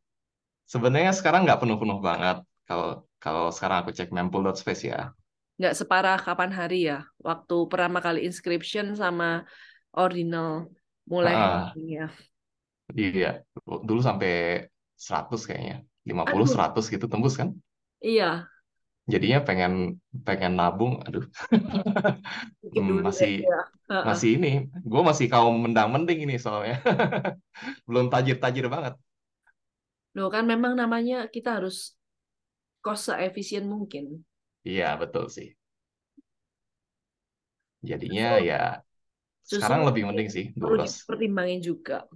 Sebenarnya sekarang nggak penuh-penuh banget kalau kalau sekarang aku cek mempool.space ya. Nggak separah kapan hari ya, waktu pertama kali inscription sama original mulai ah, ya. Iya, dulu sampai 100 kayaknya. 50 Aduh. 100 gitu tembus kan? Iya, jadinya pengen pengen nabung aduh hmm, masih ya. masih ini gue masih kaum mendang mending ini soalnya belum tajir tajir banget lo kan memang namanya kita harus cost efisien mungkin iya betul sih jadinya betul. ya Susu sekarang lebih mending sih perlu dipertimbangin juga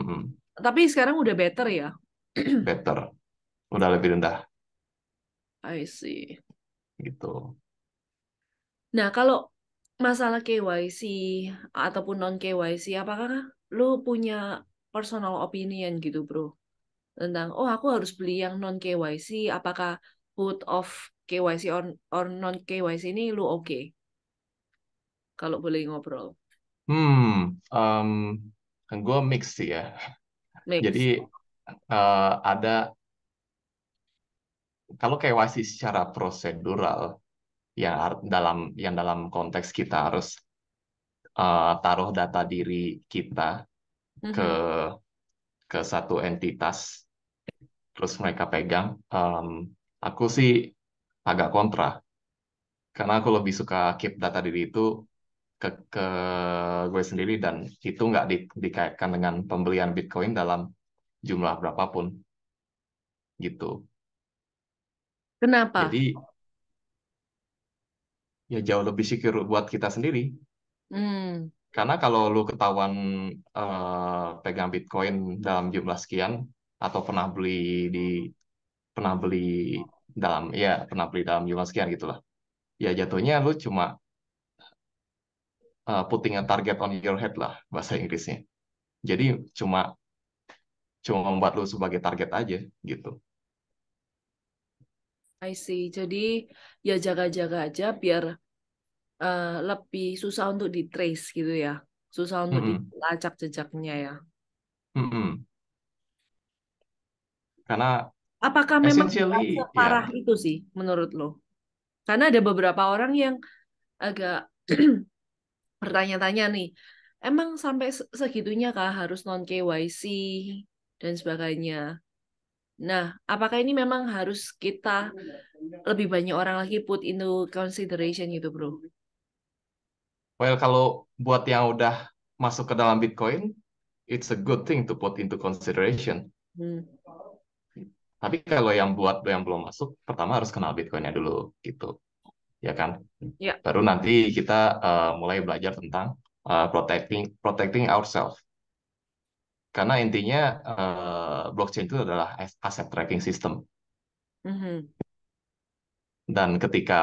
mm -hmm. tapi sekarang udah better ya better udah lebih rendah I see. Gitu. Nah, kalau masalah KYC ataupun non KYC, apakah lu punya personal opinion gitu, Bro? Tentang oh, aku harus beli yang non KYC, apakah put off KYC or, or non KYC ini lu oke? Okay? Kalau boleh ngobrol. Hmm, um, gue mix sih ya. Mix. Jadi uh, ada kalau KYC secara prosedural ya dalam yang dalam konteks kita harus uh, taruh data diri kita mm-hmm. ke ke satu entitas terus mereka pegang um, aku sih agak kontra karena aku lebih suka keep data diri itu ke ke gue sendiri dan itu nggak di, dikaitkan dengan pembelian Bitcoin dalam jumlah berapapun gitu Kenapa? Jadi ya jauh lebih secure buat kita sendiri. Hmm. Karena kalau lu ketahuan uh, pegang Bitcoin dalam jumlah sekian atau pernah beli di pernah beli dalam ya pernah beli dalam jumlah sekian gitulah. Ya jatuhnya lu cuma uh, putting a target on your head lah bahasa Inggrisnya. Jadi cuma cuma membuat lu sebagai target aja gitu. I see. Jadi ya jaga-jaga aja biar uh, lebih susah untuk di trace gitu ya. Susah untuk mm -hmm. dilacak jejaknya ya. Mm -hmm. Karena apakah memang iya. parah yeah. itu sih menurut lo? Karena ada beberapa orang yang agak bertanya-tanya nih, emang sampai segitunya kah harus non KYC dan sebagainya? Nah, apakah ini memang harus kita lebih banyak orang lagi put into consideration gitu, bro? Well, kalau buat yang udah masuk ke dalam Bitcoin, it's a good thing to put into consideration. Hmm. Tapi kalau yang buat yang belum masuk, pertama harus kenal Bitcoinnya dulu, gitu, ya kan? Ya. Baru nanti kita uh, mulai belajar tentang uh, protecting protecting ourselves karena intinya uh, blockchain itu adalah aset tracking system. Mm -hmm. Dan ketika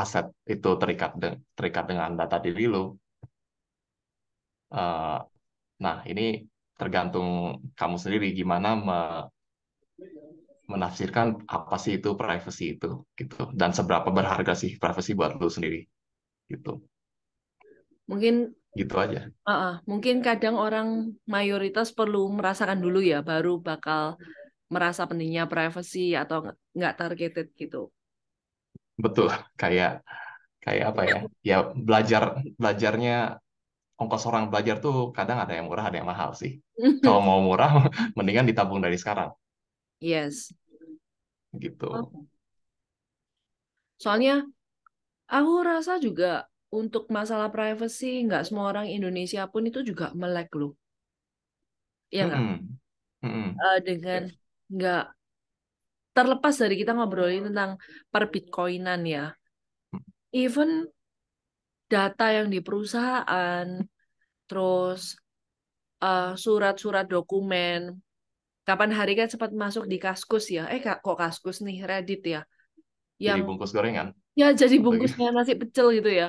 aset itu terikat de terikat dengan data diri lo, uh, eh, nah ini tergantung kamu sendiri gimana me menafsirkan apa sih itu privacy itu gitu dan seberapa berharga sih privacy buat lo sendiri gitu. Mungkin gitu aja. Uh -uh. Mungkin kadang orang mayoritas perlu merasakan dulu ya, baru bakal merasa pentingnya privacy atau nggak targeted gitu. Betul, kayak kayak apa ya? Ya belajar belajarnya ongkos orang belajar tuh kadang ada yang murah, ada yang mahal sih. Kalau mau murah, mendingan ditabung dari sekarang. Yes. Gitu. Okay. Oh. Soalnya aku rasa juga untuk masalah privacy nggak semua orang Indonesia pun itu juga melek loh ya nggak mm -hmm. mm -hmm. uh, dengan iya. nggak terlepas dari kita ngobrolin tentang per bitcoinan ya even data yang di perusahaan terus eh, surat-surat uh, dokumen kapan hari kan sempat masuk di kaskus ya eh kok kaskus nih Reddit ya yang jadi bungkus gorengan ya jadi bungkusnya nasi pecel gitu ya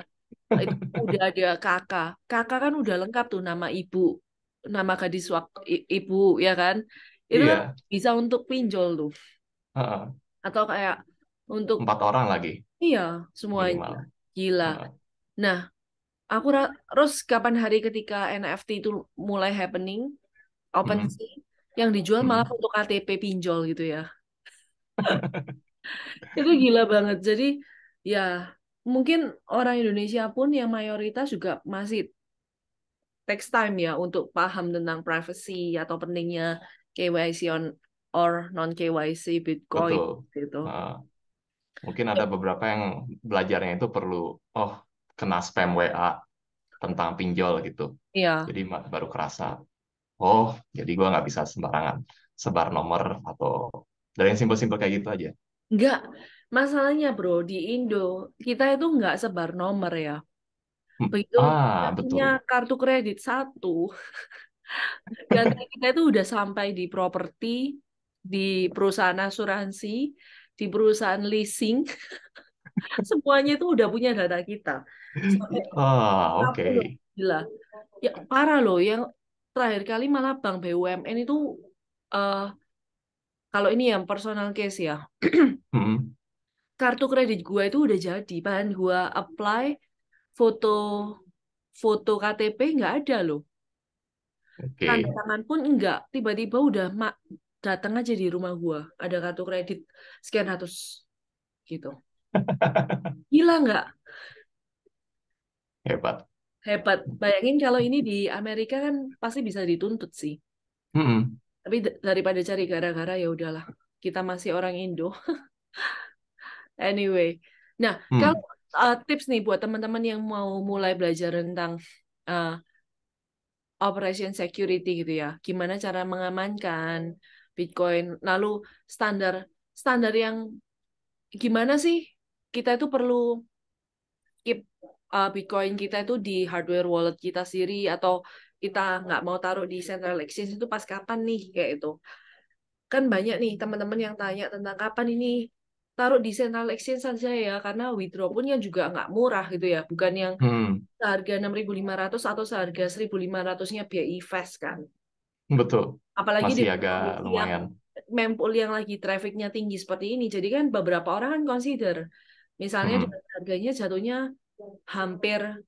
itu udah ada kakak kakak kan udah lengkap tuh nama ibu nama gadis waktu ibu ya kan itu yeah. kan bisa untuk pinjol tuh uh -uh. atau kayak untuk empat orang lagi iya semuanya Minimal. gila uh -huh. nah aku terus kapan hari ketika NFT itu mulai happening open mm -hmm. sea, yang dijual mm -hmm. malah untuk KTP pinjol gitu ya itu gila banget jadi ya mungkin orang Indonesia pun yang mayoritas juga masih text time ya untuk paham tentang privacy atau pentingnya KYC on or non KYC Bitcoin Betul. gitu. Uh, mungkin ada beberapa yang belajarnya itu perlu oh kena spam WA tentang pinjol gitu. Iya. Jadi baru kerasa oh jadi gua nggak bisa sembarangan sebar nomor atau dari yang simpel-simpel kayak gitu aja. Enggak, Masalahnya bro, di Indo kita itu nggak sebar nomor ya. Hmm. Begitu ah, punya kartu kredit satu, dan kita itu udah sampai di properti, di perusahaan asuransi, di perusahaan leasing, semuanya itu udah punya data kita. Sampai ah, oke. Okay. Gila. Ya parah loh, yang terakhir kali malah Bank BUMN itu uh, kalau ini yang personal case ya. hmm kartu kredit gue itu udah jadi bahan gue apply foto foto KTP nggak ada loh okay. tanda tangan pun enggak tiba-tiba udah mak datang aja di rumah gue ada kartu kredit sekian ratus gitu gila nggak hebat hebat bayangin kalau ini di Amerika kan pasti bisa dituntut sih -hmm. tapi daripada cari gara-gara ya udahlah kita masih orang Indo Anyway, nah hmm. kalau uh, tips nih buat teman-teman yang mau mulai belajar tentang uh, operation security gitu ya, gimana cara mengamankan Bitcoin, lalu standar standar yang gimana sih kita itu perlu keep uh, Bitcoin kita itu di hardware wallet kita sendiri atau kita nggak mau taruh di central exchange itu pas kapan nih kayak itu kan banyak nih teman-teman yang tanya tentang kapan ini taruh di central exchange saja ya karena withdraw pun yang juga nggak murah gitu ya bukan yang hmm. seharga 6.500 atau seharga 1.500-nya BI Fast kan betul apalagi masih di agak lumayan mempool yang lagi trafficnya tinggi seperti ini jadi kan beberapa orang kan consider misalnya hmm. harganya jatuhnya hampir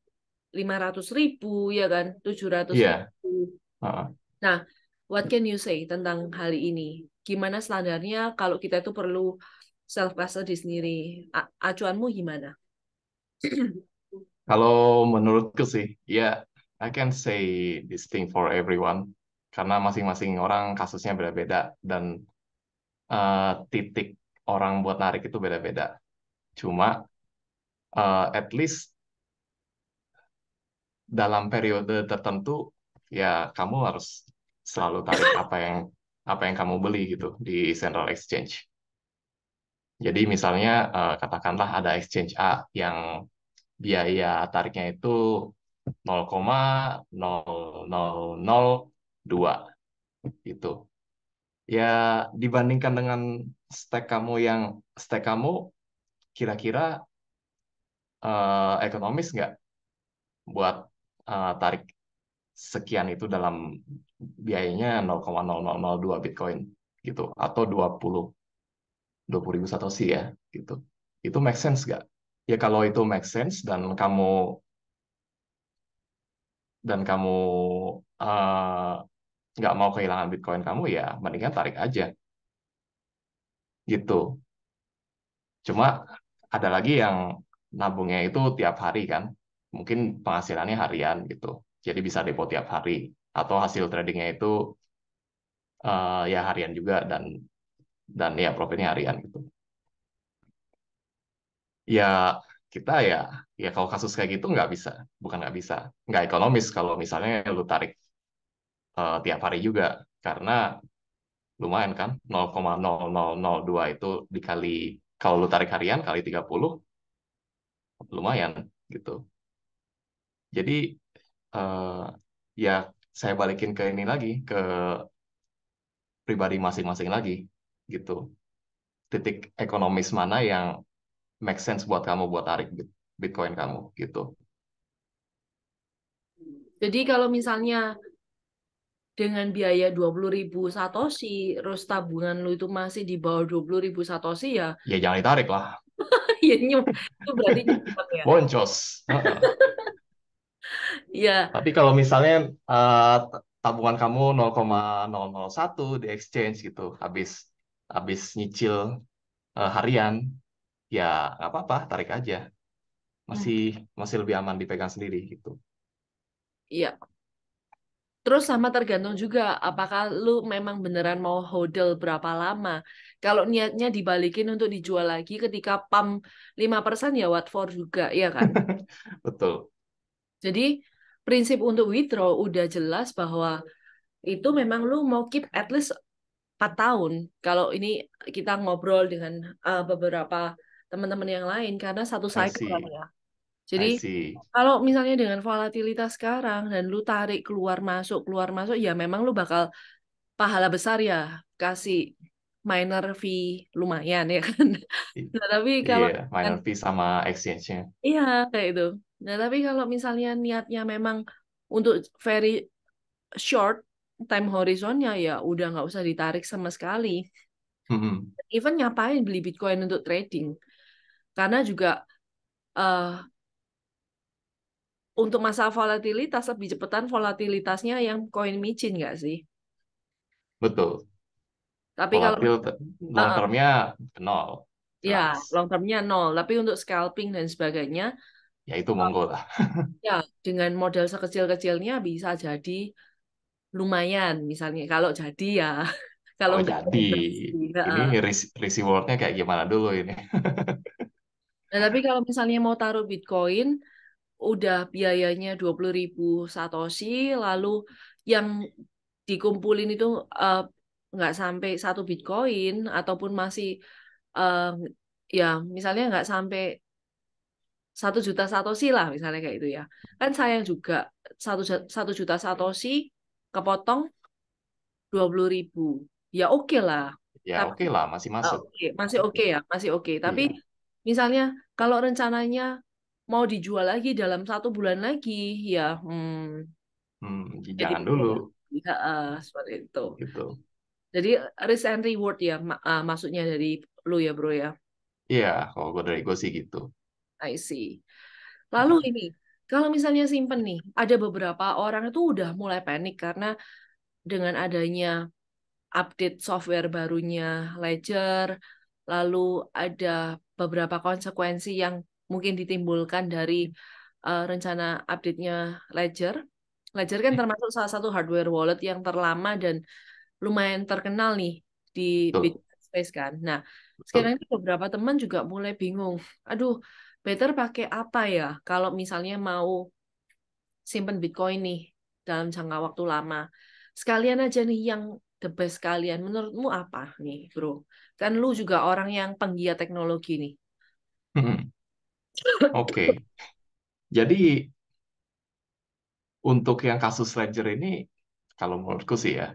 500 ribu ya kan 700 yeah. ribu uh. nah what can you say tentang hal ini gimana standarnya kalau kita itu perlu self di sendiri. acuanmu gimana? Kalau menurutku sih, ya yeah, I can say this thing for everyone karena masing-masing orang kasusnya beda-beda dan uh, titik orang buat narik itu beda-beda. Cuma uh, at least dalam periode tertentu ya kamu harus selalu tarik apa yang apa yang kamu beli gitu di central exchange. Jadi misalnya uh, katakanlah ada exchange A yang biaya tariknya itu 0,0002 gitu. Ya dibandingkan dengan stack kamu yang stack kamu kira-kira uh, ekonomis nggak buat uh, tarik sekian itu dalam biayanya 0,0002 Bitcoin gitu atau 20 20 ribu satoshi ya gitu itu make sense gak ya kalau itu make sense dan kamu dan kamu eh, nggak uh, mau kehilangan bitcoin kamu ya mendingan tarik aja gitu cuma ada lagi yang nabungnya itu tiap hari kan mungkin penghasilannya harian gitu jadi bisa depo tiap hari atau hasil tradingnya itu uh, ya harian juga dan dan ya profitnya harian gitu ya kita ya ya kalau kasus kayak gitu nggak bisa bukan nggak bisa nggak ekonomis kalau misalnya lu tarik uh, tiap hari juga karena lumayan kan 0,0002 itu dikali kalau lu tarik harian kali 30 lumayan gitu jadi uh, ya saya balikin ke ini lagi ke pribadi masing-masing lagi gitu titik ekonomis mana yang make sense buat kamu buat tarik Bitcoin kamu gitu. Jadi kalau misalnya dengan biaya ribu satoshi, terus tabungan lu itu masih di bawah 20.000 satoshi ya? Ya jangan ditarik lah. ya itu berarti ya. Boncos. Iya. Tapi kalau misalnya uh, tabungan kamu 0,001 di exchange gitu, habis habis nyicil uh, harian ya nggak apa-apa tarik aja masih hmm. masih lebih aman dipegang sendiri gitu iya Terus sama tergantung juga apakah lu memang beneran mau hodl berapa lama. Kalau niatnya dibalikin untuk dijual lagi ketika pam 5% ya what for juga, ya kan? Betul. Jadi prinsip untuk withdraw udah jelas bahwa itu memang lu mau keep at least 4 tahun kalau ini kita ngobrol dengan uh, beberapa teman-teman yang lain karena satu cycle ya. Jadi kalau misalnya dengan volatilitas sekarang dan lu tarik keluar masuk keluar masuk ya memang lu bakal pahala besar ya kasih minor fee lumayan ya kan. Nah, tapi kalau yeah, minor fee sama exchange-nya. Iya, kayak itu. Nah, tapi kalau misalnya niatnya memang untuk very short time horizonnya ya udah nggak usah ditarik sama sekali. Mm-hmm. Even nyapain beli Bitcoin untuk trading? Karena juga uh, untuk masa volatilitas lebih cepetan volatilitasnya yang koin micin nggak sih? Betul. Tapi Volatil, kalau long termnya uh, nol. Ya, long termnya nol. Tapi untuk scalping dan sebagainya, ya itu monggo lah. ya, dengan modal sekecil-kecilnya bisa jadi lumayan misalnya kalau jadi ya kalau oh, jadi ini rewardnya kayak gimana dulu ini nah, tapi kalau misalnya mau taruh bitcoin udah biayanya dua puluh ribu satoshi lalu yang dikumpulin itu uh, sampai satu bitcoin ataupun masih uh, ya misalnya nggak sampai satu juta satoshi lah misalnya kayak itu ya kan sayang juga satu satu juta satoshi kepotong dua puluh ribu. Ya oke okay lah. Ya oke okay lah, masih ah, masuk. Okay. Masih oke okay ya, masih oke. Okay. Iya. Tapi iya. misalnya kalau rencananya mau dijual lagi dalam satu bulan lagi, ya hmm, hmm jangan jadi, dulu. Ya, uh, seperti itu. Gitu. Jadi risk and reward ya uh, maksudnya dari lu ya bro ya. Iya, kalau gue dari gue sih gitu. I see. Hmm. Lalu hmm. ini kalau misalnya simpen nih, ada beberapa orang itu udah mulai panik karena dengan adanya update software barunya Ledger, lalu ada beberapa konsekuensi yang mungkin ditimbulkan dari uh, rencana update-nya Ledger. Ledger kan hmm. termasuk salah satu hardware wallet yang terlama dan lumayan terkenal nih di Bitcoin space kan. Nah, sekarang ini beberapa teman juga mulai bingung. Aduh, better pakai apa ya kalau misalnya mau simpen Bitcoin nih dalam jangka waktu lama. Sekalian aja nih yang the best kalian menurutmu apa nih, Bro? Kan lu juga orang yang penggiat teknologi nih. Hmm. Oke. Okay. Jadi untuk yang kasus Ledger ini kalau menurutku sih ya.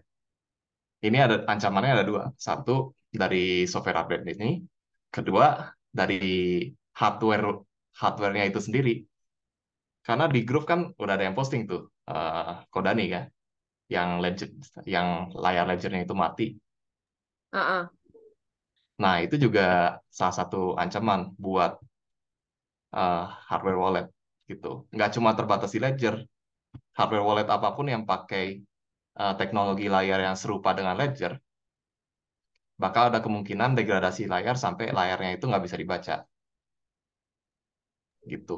Ini ada ancamannya ada dua. Satu dari software update ini, kedua dari hardware hardwarenya itu sendiri karena di grup kan udah ada yang posting tuh uh, Kodani kan yang ledger yang layar ledgernya itu mati uh -uh. nah itu juga salah satu ancaman buat uh, hardware wallet gitu nggak cuma terbatas di ledger hardware wallet apapun yang pakai uh, teknologi layar yang serupa dengan ledger bakal ada kemungkinan degradasi layar sampai layarnya itu nggak bisa dibaca gitu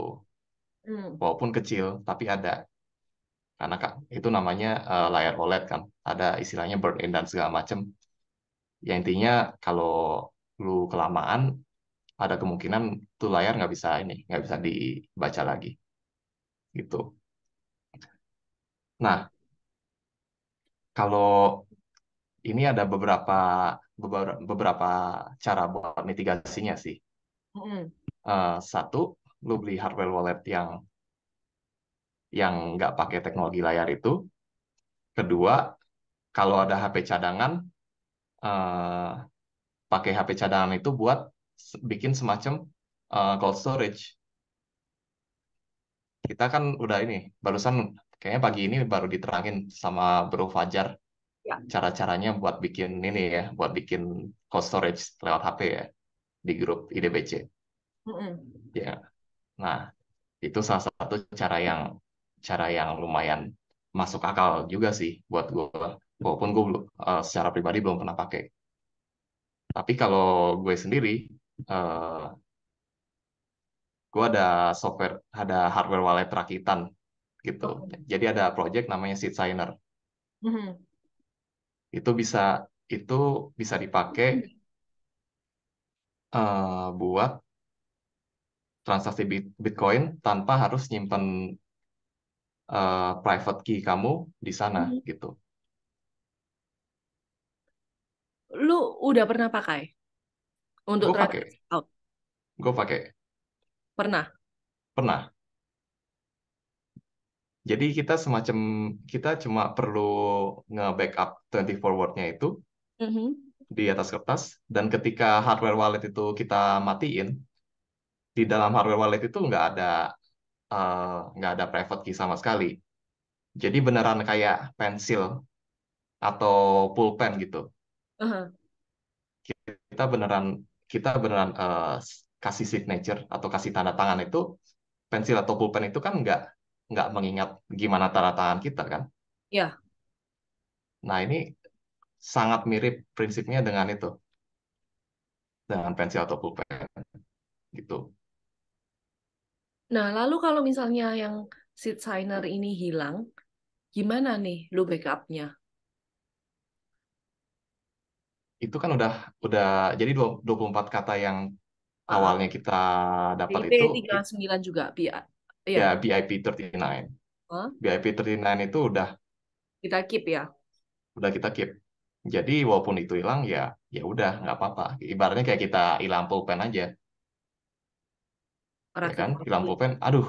hmm. walaupun kecil tapi ada karena kak itu namanya uh, layar OLED kan ada istilahnya burn in dan segala macem. ya intinya kalau lu kelamaan ada kemungkinan tuh layar nggak bisa ini nggak bisa dibaca lagi gitu nah kalau ini ada beberapa beberapa cara buat mitigasinya sih mm. uh, satu lu beli hardware wallet yang yang nggak pakai teknologi layar itu. Kedua, kalau ada HP cadangan, uh, pakai HP cadangan itu buat bikin semacam uh, cold storage. Kita kan udah ini, barusan kayaknya pagi ini baru diterangin sama Bro Fajar ya. cara-caranya buat bikin ini ya, buat bikin cold storage lewat HP ya di grup IDBC. Mm -hmm. Ya. Yeah Nah, itu salah satu cara yang cara yang lumayan masuk akal juga sih buat gue. Walaupun gue uh, eh, secara pribadi belum pernah pakai. Tapi kalau gue sendiri, uh, eh, gue ada software, ada hardware wallet rakitan gitu. Jadi ada project namanya Signer. Mm -hmm. Itu bisa itu bisa dipakai uh, buat transaksi Bitcoin tanpa harus nyimpen uh, private key kamu di sana hmm. gitu. Lu udah pernah pakai untuk gue pakai. out? Gue pakai. Pernah. Pernah. Jadi kita semacam kita cuma perlu nge-backup 24 forwardnya itu mm -hmm. di atas kertas dan ketika hardware wallet itu kita matiin, di dalam hardware wallet itu nggak ada uh, ada private key sama sekali. Jadi beneran kayak pensil atau pulpen gitu. Uh -huh. Kita beneran kita beneran uh, kasih signature atau kasih tanda tangan itu pensil atau pulpen itu kan nggak nggak mengingat gimana tanda tangan kita kan? Iya. Yeah. Nah ini sangat mirip prinsipnya dengan itu dengan pensil atau pulpen gitu. Nah, lalu kalau misalnya yang seat signer ini hilang, gimana nih lu backupnya? Itu kan udah udah jadi 24 kata yang ah, ah. awalnya kita dapat BIP itu. 39 juga, BIP. Ya, ya BIP 39. Huh? BIP 39 itu udah kita keep ya. Udah kita keep. Jadi walaupun itu hilang ya ya udah nggak apa-apa. Ibaratnya kayak kita hilang pulpen aja ya kan film pulpen aduh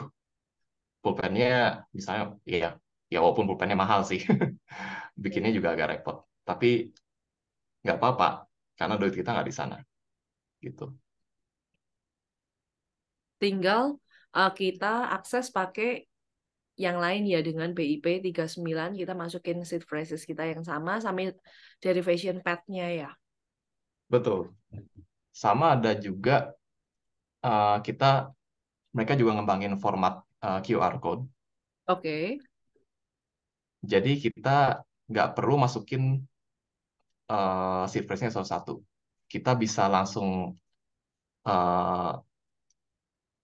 pulpennya misalnya ya ya walaupun pulpennya mahal sih bikinnya juga agak repot tapi nggak apa-apa karena duit kita nggak di sana gitu tinggal uh, kita akses pakai yang lain ya dengan BIP 39 kita masukin seed phrases kita yang sama sama derivation path-nya ya. Betul. Sama ada juga uh, kita mereka juga ngembangin format uh, eh, QR code. Oke. Okay. Jadi kita nggak perlu masukin uh, eh, seed phrase-nya satu-satu. Kita bisa langsung uh,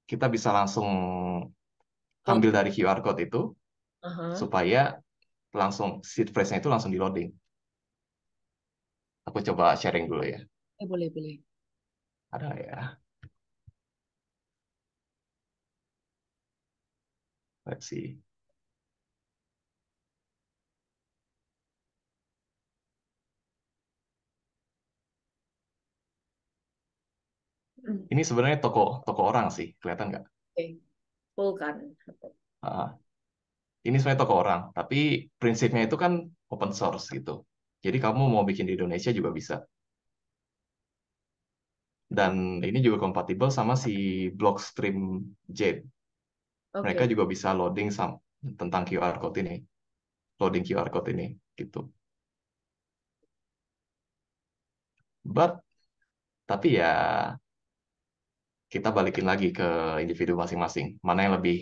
kita bisa langsung ambil dari QR code itu uh -huh. supaya langsung seed phrase-nya itu langsung di loading. Aku coba sharing dulu ya. Eh, boleh boleh. Ada ya. Let's see. Ini sebenarnya toko toko orang sih, kelihatan nggak? Oke, full kan. Uh, ini sebenarnya toko orang, tapi prinsipnya itu kan open source gitu. Jadi kamu mau bikin di Indonesia juga bisa. Dan ini juga kompatibel sama si Blockstream Jade okay. mereka juga bisa loading tentang QR code ini loading QR code ini gitu but tapi ya kita balikin lagi ke individu masing-masing mana yang lebih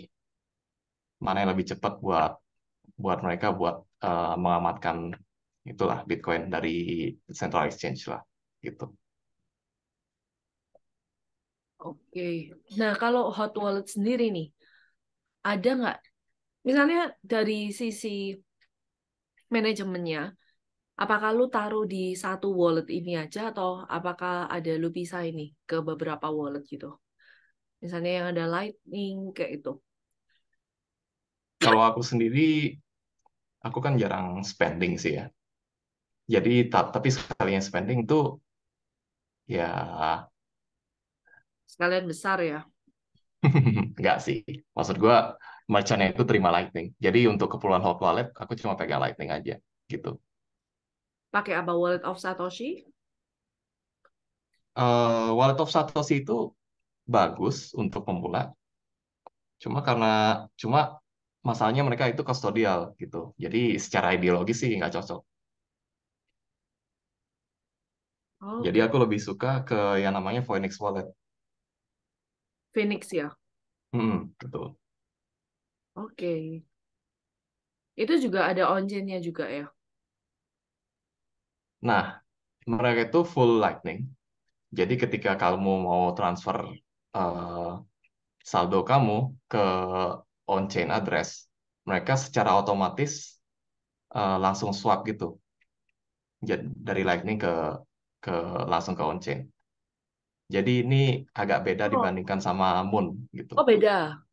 mana yang lebih cepat buat buat mereka buat uh, eh, mengamatkan itulah Bitcoin dari central exchange lah gitu. Oke. Okay. Nah, kalau hot wallet sendiri nih, ada nggak misalnya dari sisi manajemennya apakah lu taruh di satu wallet ini aja atau apakah ada lu pisah ini ke beberapa wallet gitu misalnya yang ada lightning kayak itu kalau aku sendiri aku kan jarang spending sih ya jadi tapi sekalinya spending tuh ya sekalian besar ya Enggak sih. Maksud gue, merchant itu terima Lightning. Jadi untuk keperluan hot wallet, aku cuma pegang Lightning aja. Gitu. Pakai apa Wallet of Satoshi? Uh, wallet of Satoshi itu bagus untuk pemula. Cuma karena cuma masalahnya mereka itu custodial gitu. Jadi secara ideologis sih nggak cocok. Oh. Jadi aku lebih suka ke yang namanya Phoenix Wallet. Phoenix ya? Hmm, betul. Oke. Okay. Itu juga ada onjennya juga ya? Nah, mereka itu full lightning. Jadi ketika kamu mau transfer uh, saldo kamu ke on-chain address, mereka secara otomatis uh, langsung swap gitu. Jadi dari lightning ke ke langsung ke on-chain. Jadi ini agak beda oh. dibandingkan sama Moon gitu. Oh beda.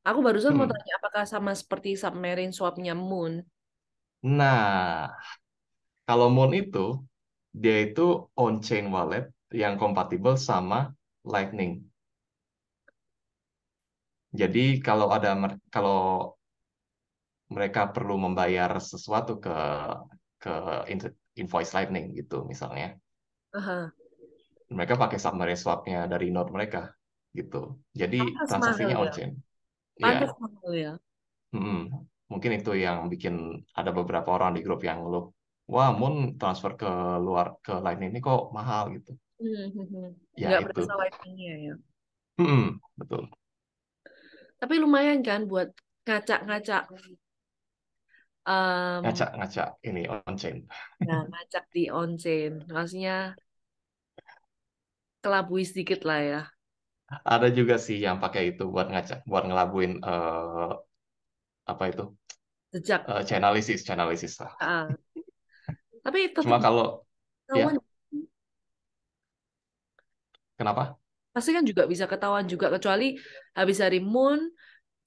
Aku barusan hmm. mau tanya apakah sama seperti submarine swapnya Moon? Nah, kalau Moon itu dia itu on-chain wallet yang kompatibel sama Lightning. Jadi kalau ada kalau mereka perlu membayar sesuatu ke ke invoice Lightning gitu misalnya. Uh -huh mereka pakai summary swapnya dari node mereka gitu. Jadi Pantes transaksinya on chain. ya. Iya. ya. Hmm, mungkin itu yang bikin ada beberapa orang di grup yang ngeluh, wah Moon transfer ke luar ke Lightning ini kok mahal gitu. Hmm, hmm, hmm, hmm. ya Nggak itu. ya. Hmm, betul. Tapi lumayan kan buat ngacak-ngacak um, ngacak ngacak ini on chain. Nah, ya, ngacak di on chain. Maksudnya kelabui sedikit lah ya. Ada juga sih yang pakai itu buat ngajak, buat ngelabuin uh, apa itu? Sejak. Uh, eh, channelisis, channelisis lah. Uh, tapi itu cuma kalau ya. Kenapa? Pasti kan juga bisa ketahuan juga kecuali habis dari moon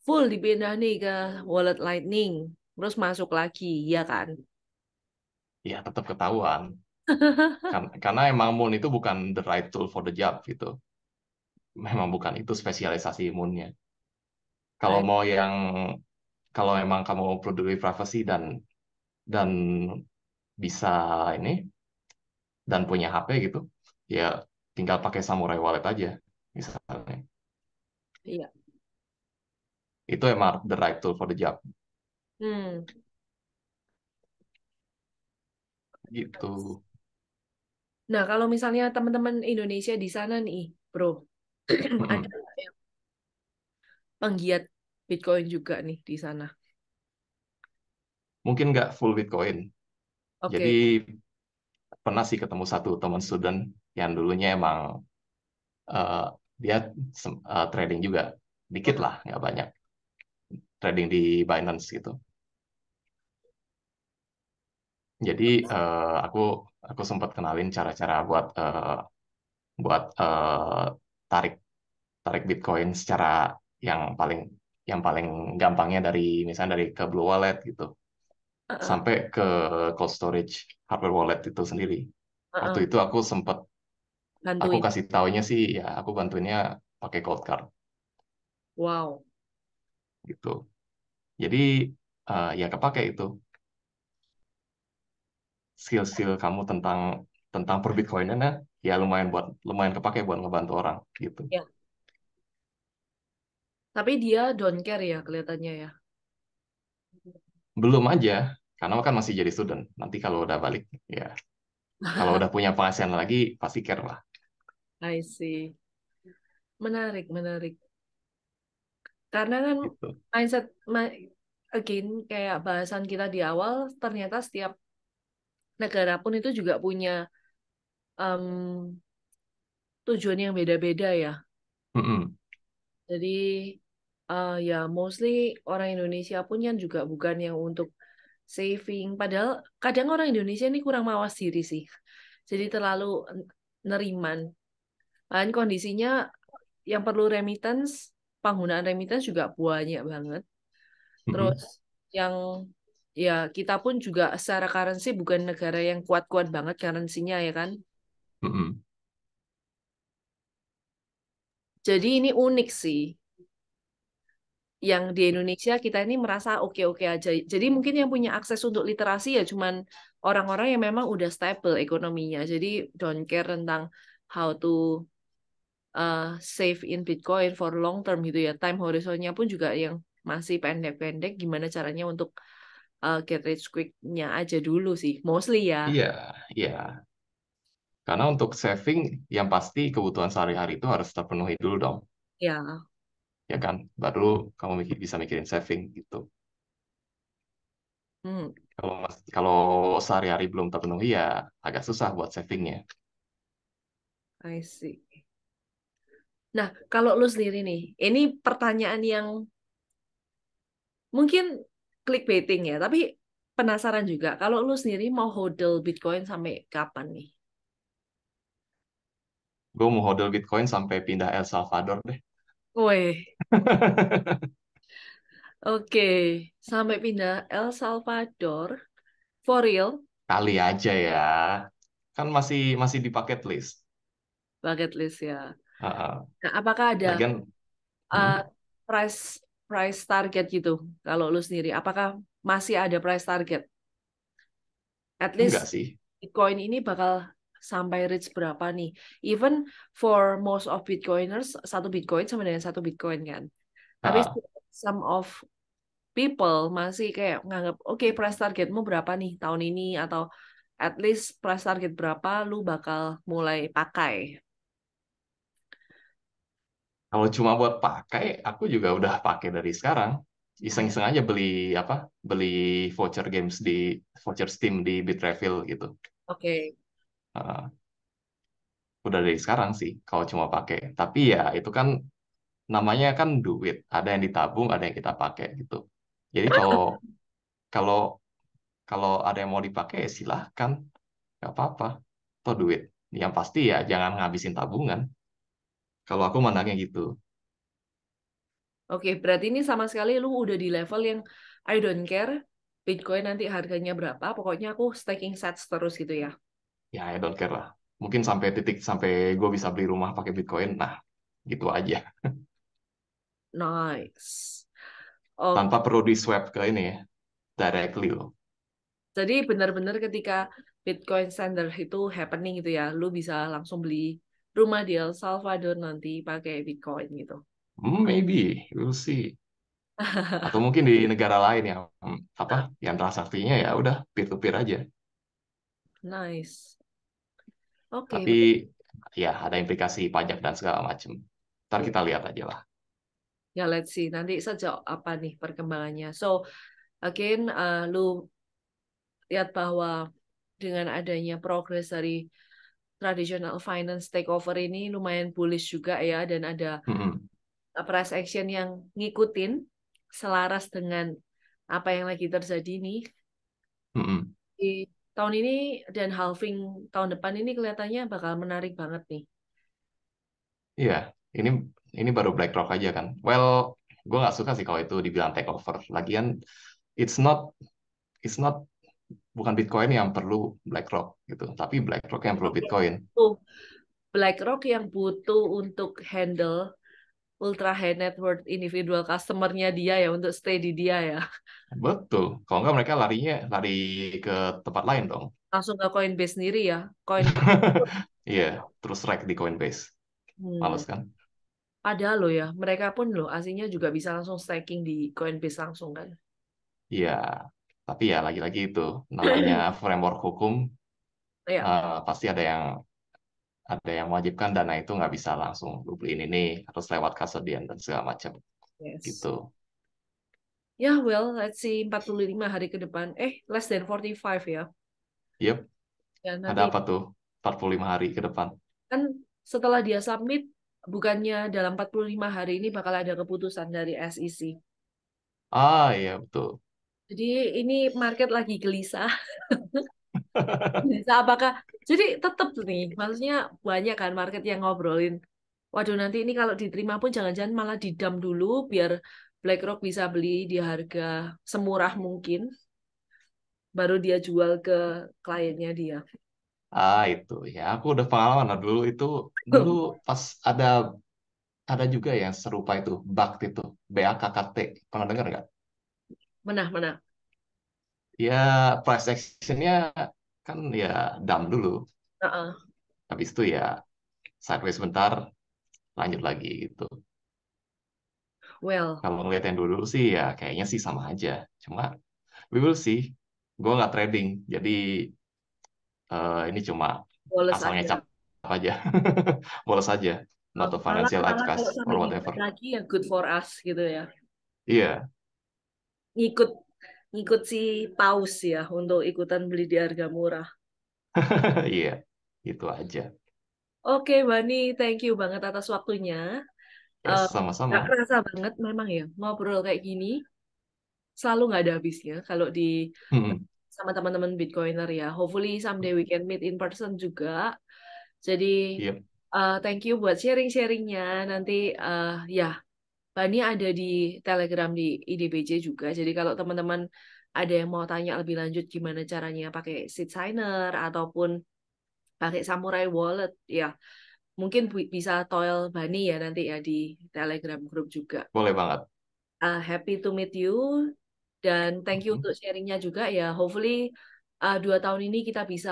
full dipindah nih ke wallet lightning terus masuk lagi, ya kan? Ya tetap ketahuan. Kan, karena emang Moon itu bukan the right tool for the job gitu. Memang bukan itu spesialisasi Moonnya. Kalau mau yang kalau emang kamu peduli privacy dan dan bisa ini dan punya HP gitu, ya tinggal pakai Samurai Wallet aja misalnya. Iya. Itu emang the right tool for the job. Hmm. Gitu. Nah, kalau misalnya teman-teman Indonesia di sana nih, Bro, ada yang penggiat Bitcoin juga nih di sana? Mungkin nggak full Bitcoin. Okay. Jadi pernah sih ketemu satu teman student yang dulunya emang uh, dia uh, trading juga, dikit oh. lah, nggak banyak. Trading di Binance gitu. Jadi uh, aku aku sempat kenalin cara-cara buat uh, buat uh, tarik tarik Bitcoin secara yang paling yang paling gampangnya dari misalnya dari ke Blue Wallet gitu sampai ke cold storage hardware wallet itu sendiri. uh Waktu itu aku sempat aku kasih taunya sih ya aku bantuinnya pakai cold card. Wow. Gitu. Jadi uh, ya kepake itu skill-skill kamu tentang tentang per Bitcoinnya, ya lumayan buat lumayan kepake buat ngebantu orang gitu. Ya. Tapi dia don't care ya kelihatannya ya. Belum aja, karena kan masih jadi student. Nanti kalau udah balik ya kalau udah punya penghasilan lagi pasti care lah. I see. Menarik, menarik. Karena kan gitu. mindset again kayak bahasan kita di awal ternyata setiap negara pun itu juga punya um, tujuan yang beda-beda ya. Mm -hmm. Jadi uh, ya mostly orang Indonesia pun yang juga bukan yang untuk saving. Padahal kadang orang Indonesia ini kurang mawas diri sih. Jadi terlalu neriman. Dan kondisinya yang perlu remittance, penggunaan remittance juga banyak banget. Terus mm -hmm. yang ya kita pun juga secara currency bukan negara yang kuat-kuat banget currency-nya ya kan. Mm -hmm. Jadi ini unik sih. Yang di Indonesia kita ini merasa oke-oke aja. Jadi mungkin yang punya akses untuk literasi ya cuman orang-orang yang memang udah stable ekonominya. Jadi don't care tentang how to uh, save in Bitcoin for long term gitu ya. Time horizonnya pun juga yang masih pendek-pendek gimana caranya untuk uh, get rich quick-nya aja dulu sih, mostly ya. Iya, yeah, iya. Yeah. Karena untuk saving yang pasti kebutuhan sehari-hari itu harus terpenuhi dulu dong. Iya. Yeah. Ya kan? Baru kamu mikir, bisa mikirin saving gitu. Hmm. Kalau kalau sehari-hari belum terpenuhi ya agak susah buat savingnya. I see. Nah, kalau lu sendiri nih, ini pertanyaan yang mungkin clickbaiting ya, tapi penasaran juga kalau lu sendiri mau hodl Bitcoin sampai kapan nih? Gue mau hodl Bitcoin sampai pindah El Salvador deh. Woi. Oke, sampai pindah El Salvador for real? Kali aja ya. Kan masih masih di bucket list. Bucket list ya. Uh, uh. Nah, apakah ada uh, hmm? price price target gitu kalau lu sendiri? Apakah masih ada price target? At least sih. Bitcoin ini bakal sampai reach berapa nih? Even for most of Bitcoiners, satu Bitcoin sama dengan satu Bitcoin kan. Tapi uh. some of people masih kayak nganggap, oke okay, price targetmu berapa nih tahun ini atau at least price target berapa lu bakal mulai pakai kalau cuma buat pakai, aku juga udah pakai dari sekarang. Iseng-iseng aja beli apa? Beli voucher games di voucher Steam di Bitrefill gitu. Oke. Uh, udah dari sekarang sih kalau cuma pakai. Tapi ya itu kan namanya kan duit. Ada yang ditabung, ada yang kita pakai gitu. Jadi kalau kalau kalau ada yang mau dipakai ya silahkan. Gak apa-apa. Atau duit. Yang pasti ya jangan ngabisin tabungan. Kalau aku mandangnya gitu. Oke, berarti ini sama sekali lu udah di level yang I don't care Bitcoin nanti harganya berapa, pokoknya aku staking sets terus gitu ya. Ya, I don't care lah. Mungkin sampai titik sampai gue bisa beli rumah pakai Bitcoin, nah gitu aja. Nice. Oh. Tanpa perlu di swap ke ini ya, directly loh. Jadi benar-benar ketika Bitcoin standard itu happening gitu ya, lu bisa langsung beli rumah di El Salvador nanti pakai Bitcoin gitu? Hmm, maybe, we'll see. Atau mungkin di negara lain yang apa? Yang transaksinya ya udah peer to peer aja. Nice. Oke. Okay, Tapi betul. ya ada implikasi pajak dan segala macam. Ntar kita lihat aja lah. Ya, let's see. Nanti sejauh apa nih perkembangannya. So, again, uh, lu lihat bahwa dengan adanya progres dari traditional finance takeover ini lumayan bullish juga ya dan ada mm-hmm. price action yang ngikutin selaras dengan apa yang lagi terjadi nih mm-hmm. di tahun ini dan halving tahun depan ini kelihatannya bakal menarik banget nih. Iya, yeah, ini ini baru BlackRock aja kan. Well, gue nggak suka sih kalau itu dibilang takeover. Lagian it's not it's not bukan Bitcoin yang perlu BlackRock gitu, tapi BlackRock yang perlu Bitcoin. BlackRock yang butuh untuk handle ultra high net worth individual customernya dia ya untuk stay di dia ya. Betul. Kalau nggak mereka larinya lari ke tempat lain dong. Langsung ke Coinbase sendiri ya. Coinbase. Iya, yeah, terus rack di Coinbase. Hmm. Males kan? Ada lo ya, mereka pun lo aslinya juga bisa langsung staking di Coinbase langsung kan. Iya, yeah. Tapi ya lagi-lagi itu namanya framework hukum yeah. Iya. uh, pasti ada yang ada yang mewajibkan dana itu nggak bisa langsung lu beliin ini harus lewat kasodian dan segala macam yes. gitu ya yeah, well let's see 45 hari ke depan eh less than 45 ya yep ya, nanti... ada apa tuh 45 hari ke depan kan setelah dia submit bukannya dalam 45 hari ini bakal ada keputusan dari SEC ah iya betul jadi ini market lagi gelisah. gelisah apakah? Jadi tetap nih, maksudnya banyak kan market yang ngobrolin. Waduh nanti ini kalau diterima pun jangan-jangan malah didam dulu biar BlackRock bisa beli di harga semurah mungkin. Baru dia jual ke kliennya dia. Ah itu ya, aku udah pengalaman lah dulu itu dulu pas ada ada juga yang serupa itu BAKT itu BAKKT pernah dengar nggak? Menang, menang. Ya, price actionnya kan ya down dulu. Uh-uh. Habis itu ya sideways sebentar, lanjut lagi gitu. Well. Kalau ngeliat yang dulu sih ya kayaknya sih sama aja. Cuma we will see. Gue nggak trading, jadi uh, ini cuma Boles asal aja. ngecap aja. Boles aja. Not a financial advice or whatever. Lagi yang good for us gitu ya. Iya. Yeah ngikut ngikut si paus ya untuk ikutan beli di harga murah. Iya, yeah, itu aja. Oke, okay, Bani, thank you banget atas waktunya. Yes, eh, sama-sama. Uh, gak kerasa banget memang ya ngobrol kayak gini selalu nggak ada habisnya kalau di hmm. sama teman-teman Bitcoiner ya. Hopefully someday we can meet in person juga. Jadi yep. uh, thank you buat sharing-sharingnya. Nanti uh, ya Bani ada di Telegram di IDBJ juga. Jadi kalau teman-teman ada yang mau tanya lebih lanjut gimana caranya pakai seed signer ataupun pakai samurai wallet ya mungkin bisa toil Bani ya nanti ya di Telegram grup juga. Boleh banget. Uh, happy to meet you dan thank you mm -hmm. untuk sharingnya juga ya. Hopefully uh, dua tahun ini kita bisa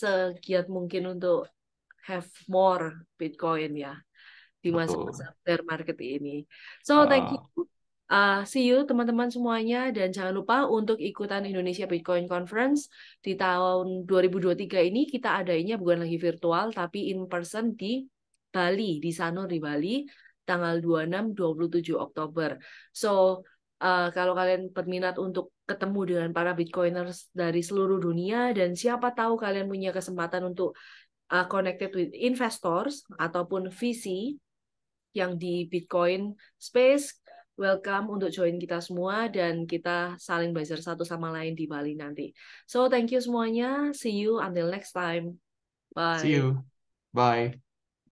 segiat mungkin untuk have more Bitcoin ya di masa-masa bear market ini. So, uh. thank you Uh, see you teman-teman semuanya dan jangan lupa untuk ikutan Indonesia Bitcoin Conference di tahun 2023 ini kita adainnya bukan lagi virtual tapi in person di Bali, di Sanur di Bali tanggal 26 27 Oktober. So, uh, kalau kalian berminat untuk ketemu dengan para Bitcoiners dari seluruh dunia dan siapa tahu kalian punya kesempatan untuk uh, connected with investors ataupun VC yang di Bitcoin Space. Welcome untuk join kita semua dan kita saling belajar satu sama lain di Bali nanti. So thank you semuanya. See you until next time. Bye. See you. Bye.